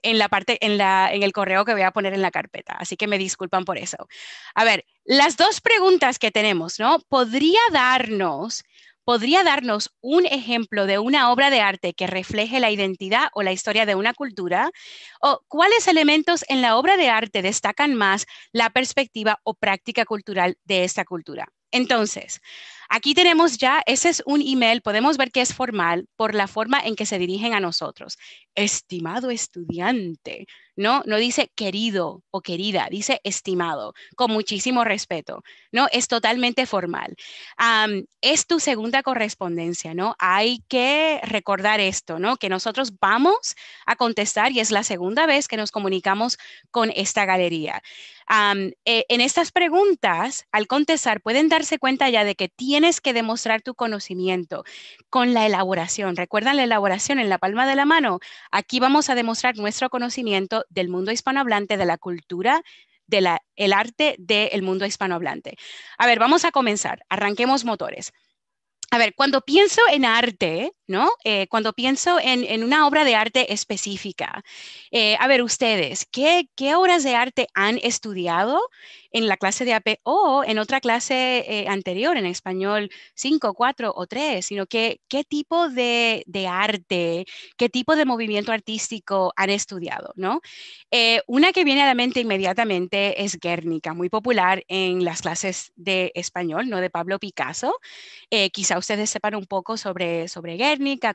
en la parte, en, la, en el correo que voy a poner en la carpeta, así que me disculpan por eso. A ver, las dos preguntas que tenemos, ¿no? ¿Podría darnos ¿Podría darnos un ejemplo de una obra de arte que refleje la identidad o la historia de una cultura? ¿O cuáles elementos en la obra de arte destacan más la perspectiva o práctica cultural de esta cultura? Entonces, aquí tenemos ya, ese es un email, podemos ver que es formal por la forma en que se dirigen a nosotros. Estimado estudiante, ¿no? No dice querido o querida, dice estimado, con muchísimo respeto, ¿no? Es totalmente formal. es tu segunda correspondencia, ¿no? Hay que recordar esto, ¿no? Que nosotros vamos a contestar y es la segunda vez que nos comunicamos con esta galería. Eh, en estas preguntas, al contestar, pueden darse cuenta ya de que tienes que demostrar tu conocimiento con la elaboración. ¿Recuerdan la elaboración en la palma de la mano? Aquí vamos a demostrar nuestro conocimiento del mundo hispanohablante, de la cultura, del el arte del mundo hispanohablante. A ver, vamos a comenzar. Arranquemos motores. A ver, cuando pienso en arte, eh, cuando pienso en, una obra de arte específica. Eh, a ver, ustedes, ¿qué, obras de arte han estudiado en la clase de AP o en otra clase eh, anterior, en español 5, 4 o 3? Sino que, ¿qué tipo de, arte, qué tipo de movimiento artístico han estudiado, una que viene a la mente inmediatamente es Guernica, muy popular en las clases de español, ¿no? De Pablo Picasso. quizá ustedes sepan un poco sobre, sobre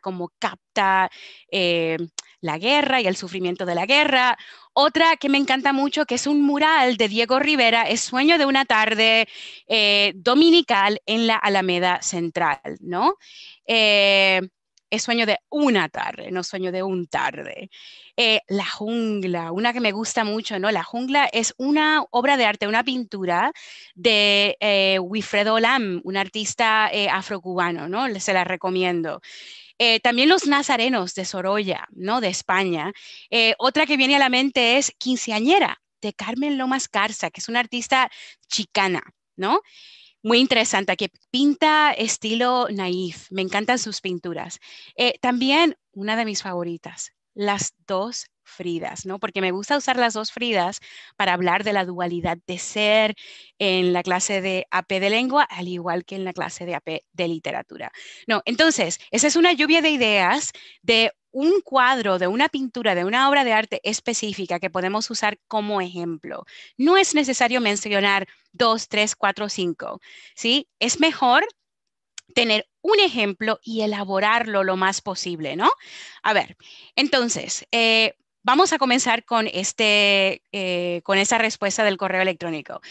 como capta eh, la guerra y el sufrimiento de la guerra. Otra que me encanta mucho, que es un mural de Diego Rivera, es Sueño de una tarde eh, dominical en la Alameda Central, ¿no? Eh, es sueño de una tarde, no sueño de un tarde. Eh, la jungla, una que me gusta mucho, ¿no? La jungla es una obra de arte, una pintura de eh, Wilfredo Lam, un artista eh, afrocubano, ¿no? Se la recomiendo. Eh, también los nazarenos de Sorolla, ¿no? De España. otra que viene a la mente es Quinceañera, de Carmen Lomas Carza, que es una artista chicana, ¿no? muy interesante, que pinta estilo naif. Me encantan sus pinturas. Eh, también una de mis favoritas, las dos Fridas, ¿no? Porque me gusta usar las dos Fridas para hablar de la dualidad de ser en la clase de AP de lengua, al igual que en la clase de AP de literatura. No, entonces, esa es una lluvia de ideas de un cuadro, de una pintura, de una obra de arte específica que podemos usar como ejemplo. No es necesario mencionar dos, tres, cuatro, cinco. ¿sí? Es mejor tener un ejemplo y elaborarlo lo más posible, ¿no? A ver, entonces, eh, vamos a comenzar con, este, eh, con esta respuesta del correo electrónico.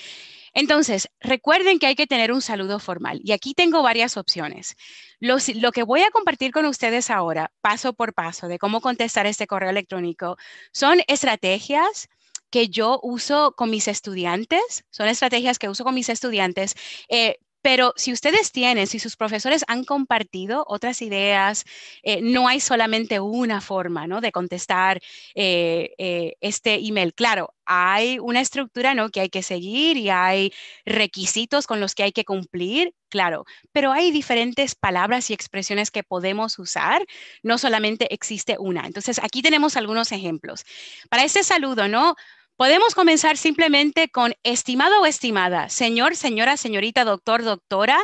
Entonces, recuerden que hay que tener un saludo formal y aquí tengo varias opciones. lo que voy a compartir con ustedes ahora, paso por paso, de cómo contestar este correo electrónico, son estrategias que yo uso con mis estudiantes, son estrategias que uso con mis estudiantes eh, pero si ustedes tienen, si sus profesores han compartido otras ideas, eh, no hay solamente una forma ¿no? de contestar eh, eh, este email. Claro, hay una estructura ¿no? que hay que seguir y hay requisitos con los que hay que cumplir, claro, pero hay diferentes palabras y expresiones que podemos usar, no solamente existe una. Entonces, aquí tenemos algunos ejemplos. Para este saludo, ¿no? Podemos comenzar simplemente con estimado o estimada, señor, señora, señorita, doctor, doctora.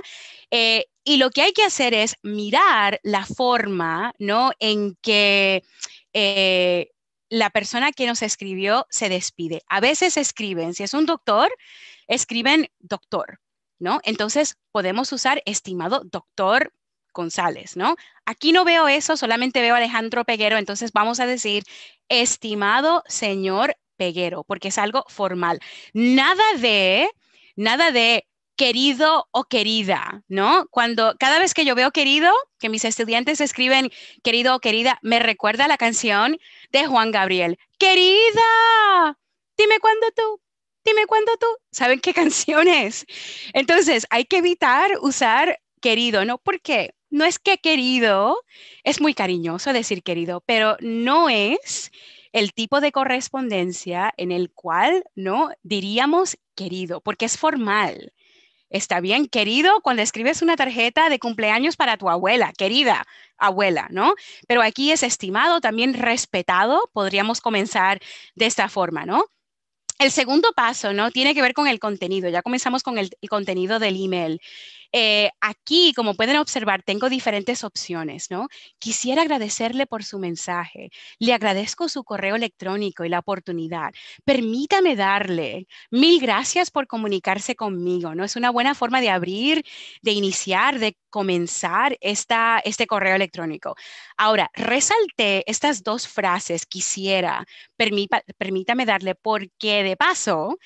Eh, y lo que hay que hacer es mirar la forma, ¿no? En que eh, la persona que nos escribió se despide. A veces escriben, si es un doctor, escriben doctor, ¿no? Entonces podemos usar estimado doctor González, ¿no? Aquí no veo eso, solamente veo Alejandro Peguero, entonces vamos a decir, estimado señor porque es algo formal. Nada de, nada de querido o querida, ¿no? Cuando cada vez que yo veo querido, que mis estudiantes escriben querido o querida, me recuerda la canción de Juan Gabriel. Querida, dime cuándo tú, dime cuándo tú. ¿Saben qué canción es? Entonces, hay que evitar usar querido, ¿no? Porque no es que querido, es muy cariñoso decir querido, pero no es el tipo de correspondencia en el cual, ¿no? Diríamos querido, porque es formal. Está bien, querido, cuando escribes una tarjeta de cumpleaños para tu abuela, querida abuela, ¿no? Pero aquí es estimado, también respetado, podríamos comenzar de esta forma, ¿no? El segundo paso, ¿no? Tiene que ver con el contenido. Ya comenzamos con el, contenido del email. Eh, aquí, como pueden observar, tengo diferentes opciones, ¿no? Quisiera agradecerle por su mensaje, le agradezco su correo electrónico y la oportunidad. Permítame darle mil gracias por comunicarse conmigo, ¿no? Es una buena forma de abrir, de iniciar, de comenzar este correo electrónico. Ahora, resalté estas dos frases, quisiera, permítame darle, porque de paso,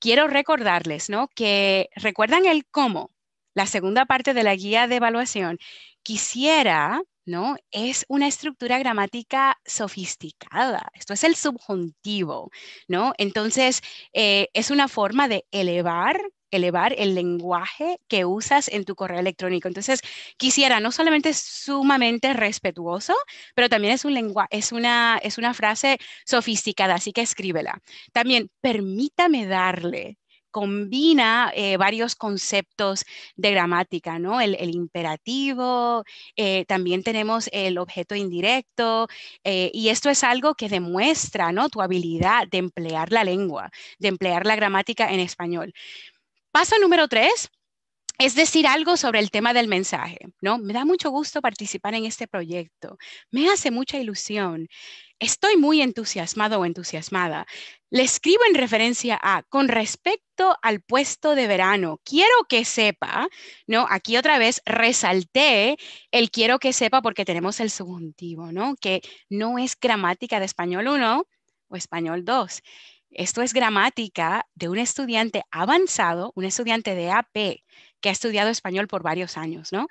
quiero recordarles, ¿no? Que recuerdan el cómo la segunda parte de la guía de evaluación, quisiera, ¿no? Es una estructura gramática sofisticada. Esto es el subjuntivo, ¿no? Entonces, eh, es una forma de elevar elevar el lenguaje que usas en tu correo electrónico. Entonces, quisiera, no solamente es sumamente respetuoso, pero también es, un lengua, es, una, es una frase sofisticada, así que escríbela. También, permítame darle, combina eh, varios conceptos de gramática, ¿no? El, imperativo, eh, también tenemos el objeto indirecto, eh, y esto es algo que demuestra, ¿no? Tu habilidad de emplear la lengua, de emplear la gramática en español. Paso número tres, es decir algo sobre el tema del mensaje, ¿no? Me da mucho gusto participar en este proyecto, me hace mucha ilusión estoy muy entusiasmado o entusiasmada. Le escribo en referencia a, con respecto al puesto de verano, quiero que sepa, ¿no? Aquí otra vez resalté el quiero que sepa porque tenemos el subjuntivo, ¿no? Que no es gramática de español 1 o español 2. Esto es gramática de un estudiante avanzado, un estudiante de AP, que ha estudiado español por varios años, ¿no?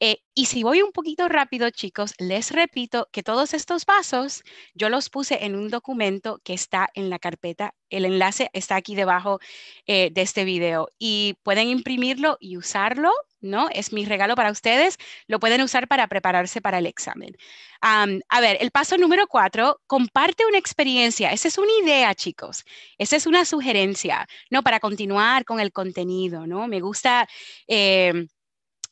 Eh, y si voy un poquito rápido, chicos, les repito que todos estos pasos yo los puse en un documento que está en la carpeta. El enlace está aquí debajo eh, de este video y pueden imprimirlo y usarlo ¿no? Es mi regalo para ustedes. Lo pueden usar para prepararse para el examen. a ver, el paso número cuatro, comparte una experiencia. Esa es una idea, chicos. Esa es una sugerencia, ¿no? Para continuar con el contenido, ¿no? Me gusta... Eh,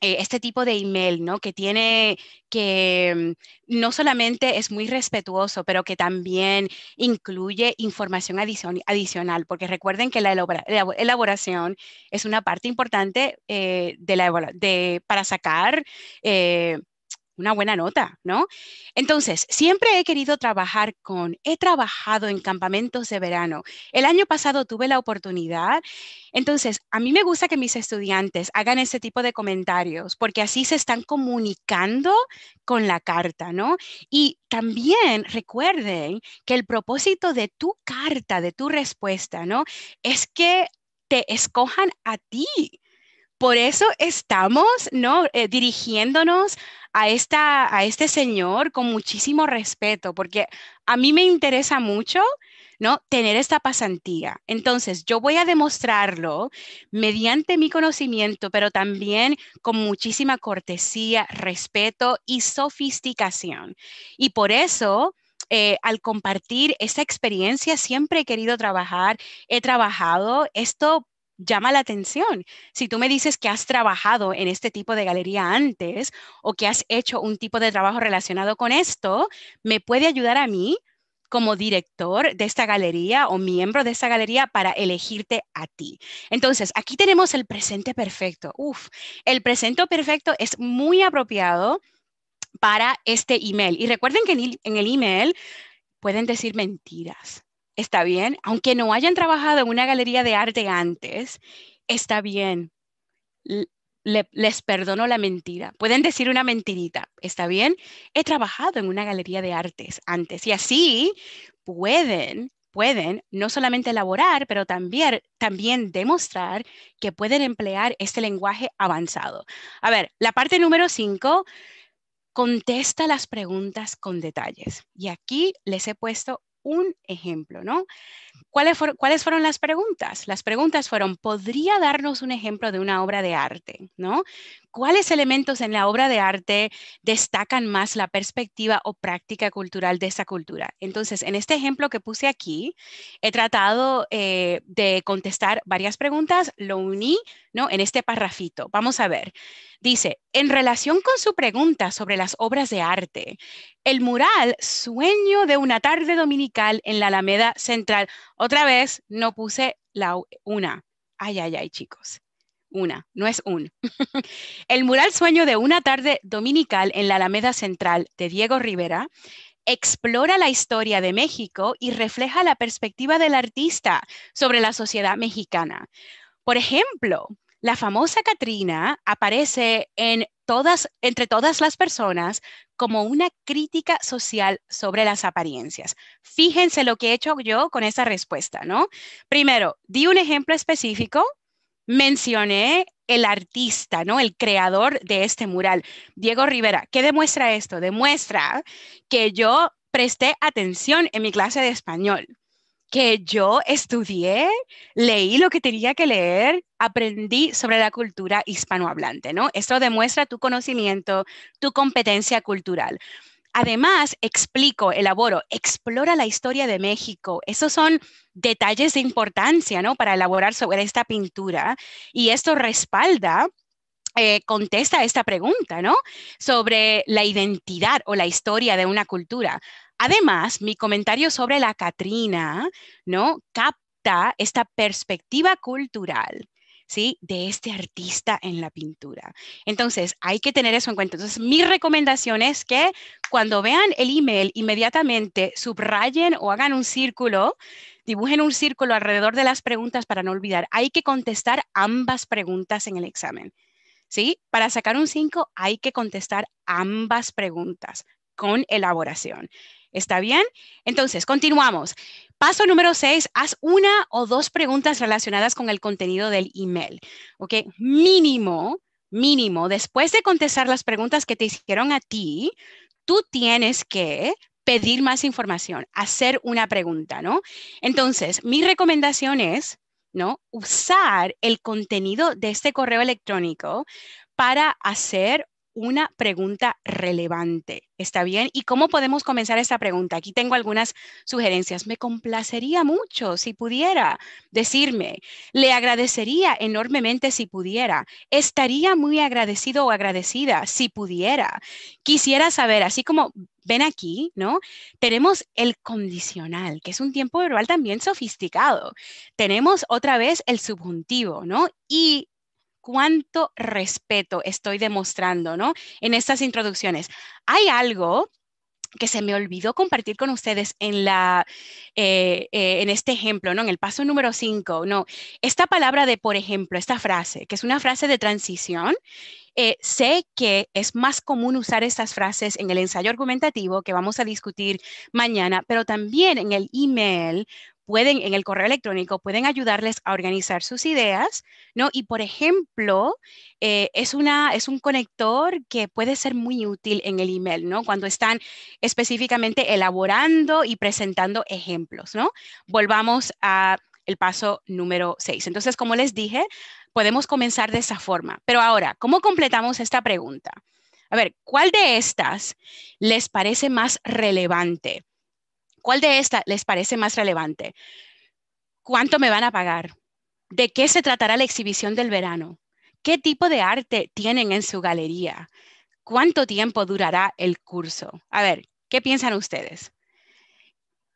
eh, este tipo de email, ¿no? Que tiene, que mm, no solamente es muy respetuoso, pero que también incluye información adicional, porque recuerden que la elaboración es una parte importante eh, de de, para sacar eh, una buena nota, ¿no? Entonces, siempre he querido trabajar con, he trabajado en campamentos de verano. El año pasado tuve la oportunidad. Entonces, a mí me gusta que mis estudiantes hagan ese tipo de comentarios porque así se están comunicando con la carta, ¿no? Y también recuerden que el propósito de tu carta, de tu respuesta, ¿no? Es que te escojan a ti. Por eso estamos, ¿no? Eh, dirigiéndonos a, esta, a este señor con muchísimo respeto, porque a mí me interesa mucho ¿no? Tener esta pasantía. Entonces, yo voy a demostrarlo mediante mi conocimiento, pero también con muchísima cortesía, respeto y sofisticación. Y por eso... Eh, al compartir esta experiencia, siempre he querido trabajar, he trabajado esto llama la atención. Si tú me dices que has trabajado en este tipo de galería antes o que has hecho un tipo de trabajo relacionado con esto, me puede ayudar a mí como director de esta galería o miembro de esta galería para elegirte a ti. Entonces, aquí tenemos el presente perfecto. Uf, el presente perfecto es muy apropiado para este email. Y recuerden que en el email pueden decir mentiras está bien, aunque no hayan trabajado en una galería de arte antes, está bien. les perdono la mentira. Pueden decir una mentirita, está bien. He trabajado en una galería de artes antes y así pueden pueden no solamente elaborar, pero también, también demostrar que pueden emplear este lenguaje avanzado. A ver, la parte número 5, contesta las preguntas con detalles. Y aquí les he puesto un ejemplo, ¿no? ¿Cuáles, ¿Cuáles, fueron las preguntas? Las preguntas fueron, ¿podría darnos un ejemplo de una obra de arte, ¿no? ¿Cuáles elementos en la obra de arte destacan más la perspectiva o práctica cultural de esa cultura? Entonces, en este ejemplo que puse aquí, he tratado eh, de contestar varias preguntas, lo uní ¿no? en este parrafito. Vamos a ver. Dice, en relación con su pregunta sobre las obras de arte, el mural Sueño de una tarde dominical en la Alameda Central. Otra vez, no puse la una. Ay, ay, ay, chicos una, no es un. el mural Sueño de una tarde dominical en la Alameda Central de Diego Rivera explora la historia de México y refleja la perspectiva del artista sobre la sociedad mexicana. Por ejemplo, la famosa Catrina aparece entre todas las personas como una crítica social sobre las apariencias. Fíjense lo que he hecho yo con esa respuesta, ¿no? Primero, di un ejemplo específico mencioné el artista, ¿no? El creador de este mural, Diego Rivera. ¿Qué demuestra esto? Demuestra que yo presté atención en mi clase de español, que yo estudié, leí lo que tenía que leer, aprendí sobre la cultura hispanohablante, ¿no? Esto demuestra tu conocimiento, tu competencia cultural. Además, explico, elaboro, explora la historia de México. Esos son detalles de importancia, ¿no? Para elaborar sobre esta pintura. Y esto respalda eh, contesta esta pregunta, ¿no? Sobre la identidad o la historia de una cultura. Además, mi comentario sobre la Catrina, ¿no? Capta esta perspectiva cultural. ¿sí? De este artista en la pintura. Entonces, hay que tener eso en cuenta. Entonces, mi recomendación es que cuando vean el email, inmediatamente subrayen o hagan un círculo, dibujen un círculo alrededor de las preguntas para no olvidar. Hay que contestar ambas preguntas en el examen. ¿Sí? Para sacar un 5 hay que contestar ambas preguntas con elaboración. ¿Está bien? Entonces, continuamos. Paso número seis, haz una o dos preguntas relacionadas con el contenido del email. ¿Ok? Mínimo, mínimo, después de contestar las preguntas que te hicieron a ti, tú tienes que pedir más información, hacer una pregunta, ¿no? Entonces, mi recomendación es, ¿no? Usar el contenido de este correo electrónico para hacer una pregunta relevante. ¿Está bien? ¿Y cómo podemos comenzar esta pregunta? Aquí tengo algunas sugerencias. Me complacería mucho si pudiera decirme, le agradecería enormemente si pudiera, estaría muy agradecido o agradecida si pudiera. Quisiera saber, así como ven aquí, ¿no? Tenemos el condicional, que es un tiempo verbal también sofisticado. Tenemos otra vez el subjuntivo, ¿no? Y cuánto respeto estoy demostrando, ¿no? En estas introducciones. Hay algo que se me olvidó compartir con ustedes en, la, eh, eh, en este ejemplo, ¿no? En el paso número 5, ¿no? Esta palabra de, por ejemplo, esta frase, que es una frase de transición, eh, sé que es más común usar estas frases en el ensayo argumentativo que vamos a discutir mañana, pero también en el email pueden en el correo electrónico, pueden ayudarles a organizar sus ideas, ¿no? Y por ejemplo, eh, es, es un conector que puede ser muy útil en el email, ¿no? Cuando están específicamente elaborando y presentando ejemplos, ¿no? Volvamos a el paso número 6. Entonces, como les dije, podemos comenzar de esa forma. Pero ahora, ¿cómo completamos esta pregunta? A ver, ¿cuál de estas les parece más relevante? ¿Cuál de estas les parece más relevante? ¿Cuánto me van a pagar? ¿De qué se tratará la exhibición del verano? ¿Qué tipo de arte tienen en su galería? ¿Cuánto tiempo durará el curso? A ver, ¿qué piensan ustedes?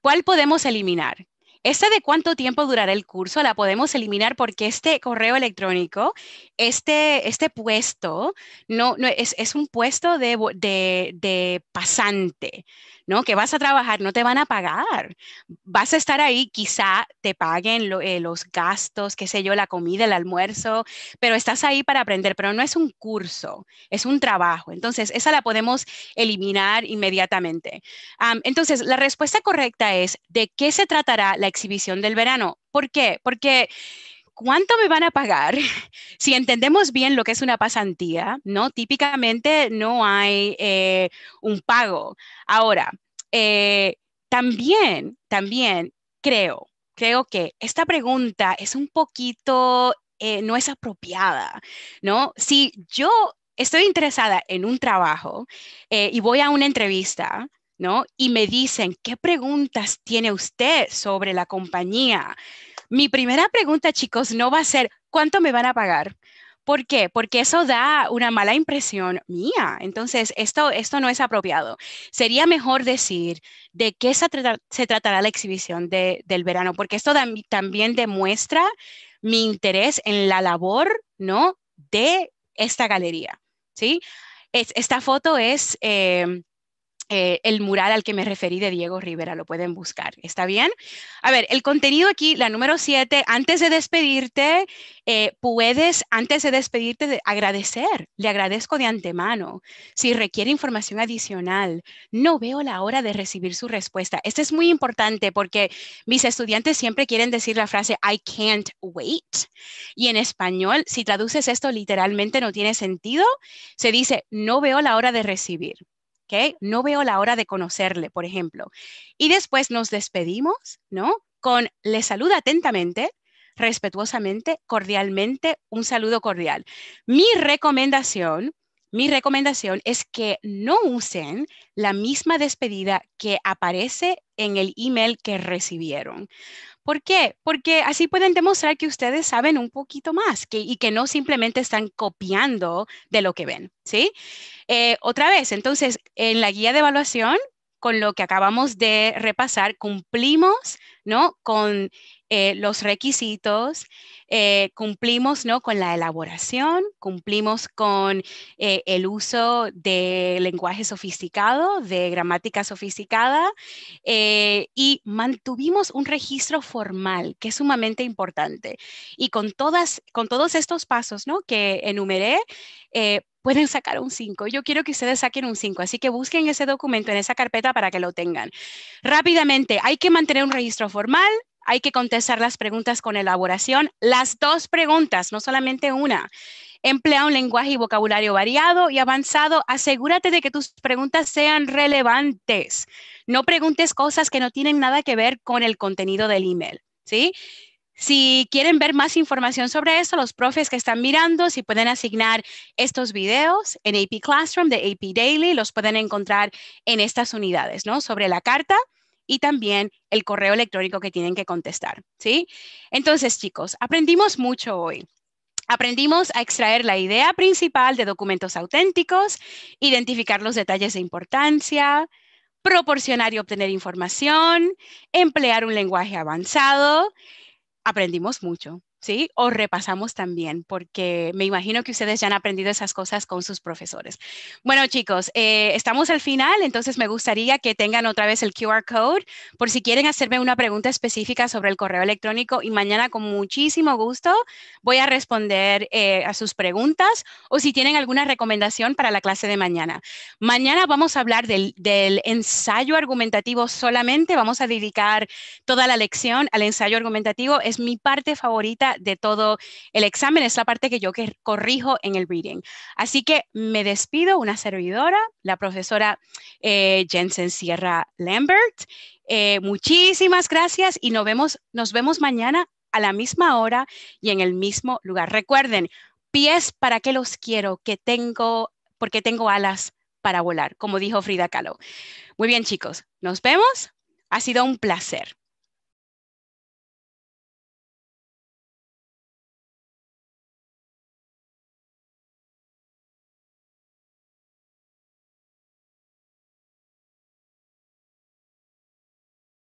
¿Cuál podemos eliminar? Esta de cuánto tiempo durará el curso la podemos eliminar porque este correo electrónico, este, este puesto, no, es, un puesto de, de, de pasante, ¿no? Que vas a trabajar, no te van a pagar. Vas a estar ahí, quizá te paguen eh, los gastos, qué sé yo, la comida, el almuerzo, pero estás ahí para aprender, pero no es un curso, es un trabajo. Entonces, esa la podemos eliminar inmediatamente. entonces, la respuesta correcta es, ¿de qué se tratará la exhibición del verano? ¿Por qué? Porque... ¿cuánto me van a pagar? Si entendemos bien lo que es una pasantía, ¿no? Típicamente no hay eh, un pago. Ahora, eh, también, también creo, creo que esta pregunta es un poquito, eh, no es apropiada, ¿no? Si yo estoy interesada en un trabajo eh, y voy a una entrevista, ¿no? Y me dicen, ¿qué preguntas tiene usted sobre la compañía? Mi primera pregunta, chicos, no va a ser, ¿cuánto me van a pagar? ¿Por qué? Porque eso da una mala impresión mía. Entonces, esto, esto no es apropiado. Sería mejor decir de qué se, tratará la exhibición del verano, porque esto también demuestra mi interés en la labor, ¿no? De esta galería, ¿sí? esta foto es... Em, eh, el mural al que me referí de Diego Rivera, lo pueden buscar, ¿está bien? A ver, el contenido aquí, la número 7, antes de despedirte, eh, puedes, antes de despedirte, de agradecer, le agradezco de antemano. Si requiere información adicional, no veo la hora de recibir su respuesta. Esto es muy importante porque mis estudiantes siempre quieren decir la frase, I can't wait. Y en español, si traduces esto literalmente, no tiene sentido. Se dice, no veo la hora de recibir. No veo la hora de conocerle, por ejemplo. Y después nos despedimos, ¿no? Con le saluda atentamente, respetuosamente, cordialmente, un saludo cordial. Mi recomendación, mi recomendación es que no usen la misma despedida que aparece en el email que recibieron. ¿Por qué? Porque así pueden demostrar que ustedes saben un poquito más y que no simplemente están copiando de lo que ven, ¿sí? Eh, otra vez, entonces, en la guía de evaluación, con lo que acabamos de repasar, cumplimos, ¿no? Con eh, los requisitos, eh, cumplimos ¿no? con la elaboración, cumplimos con eh, el uso de lenguaje sofisticado, de gramática sofisticada, y mantuvimos un registro formal, que es sumamente importante. Y con, todas, con todos estos pasos ¿no? que enumeré, pueden sacar un 5. Yo quiero que ustedes saquen un 5, así que busquen ese documento en esa carpeta para que lo tengan. Rápidamente, hay que mantener un registro formal, hay que contestar las preguntas con elaboración. Las dos preguntas, no solamente una. Emplea un lenguaje y vocabulario variado y avanzado. Asegúrate de que tus preguntas sean relevantes. No preguntes cosas que no tienen nada que ver con el contenido del email, ¿sí? Si quieren ver más información sobre eso, los profes que están mirando, si pueden asignar estos videos en AP Classroom de AP Daily, los pueden encontrar en estas unidades, ¿no? Sobre la carta, y también el correo electrónico que tienen que contestar, ¿sí? Entonces, chicos, aprendimos mucho hoy. Aprendimos a extraer la idea principal de documentos auténticos, identificar los detalles de importancia, proporcionar y obtener información, emplear un lenguaje avanzado. Aprendimos mucho. ¿sí? O repasamos también, porque me imagino que ustedes ya han aprendido esas cosas con sus profesores. Bueno, chicos, eh, estamos al final, entonces me gustaría que tengan otra vez el QR code por si quieren hacerme una pregunta específica sobre el correo electrónico y mañana con muchísimo gusto voy a responder eh, a sus preguntas o si tienen alguna recomendación para la clase de mañana. Mañana vamos a hablar del ensayo argumentativo solamente, vamos a dedicar toda la lección al ensayo argumentativo, es mi parte favorita de todo el examen, es la parte que yo corrijo en el reading. Así que me despido, una servidora, la profesora eh, Jensen Sierra Lambert. Eh, muchísimas gracias y nos vemos, nos vemos mañana a la misma hora y en el mismo lugar. Recuerden, pies para que los quiero, que tengo, porque tengo alas para volar, como dijo Frida Kahlo. Muy bien, chicos, nos vemos. Ha sido un placer.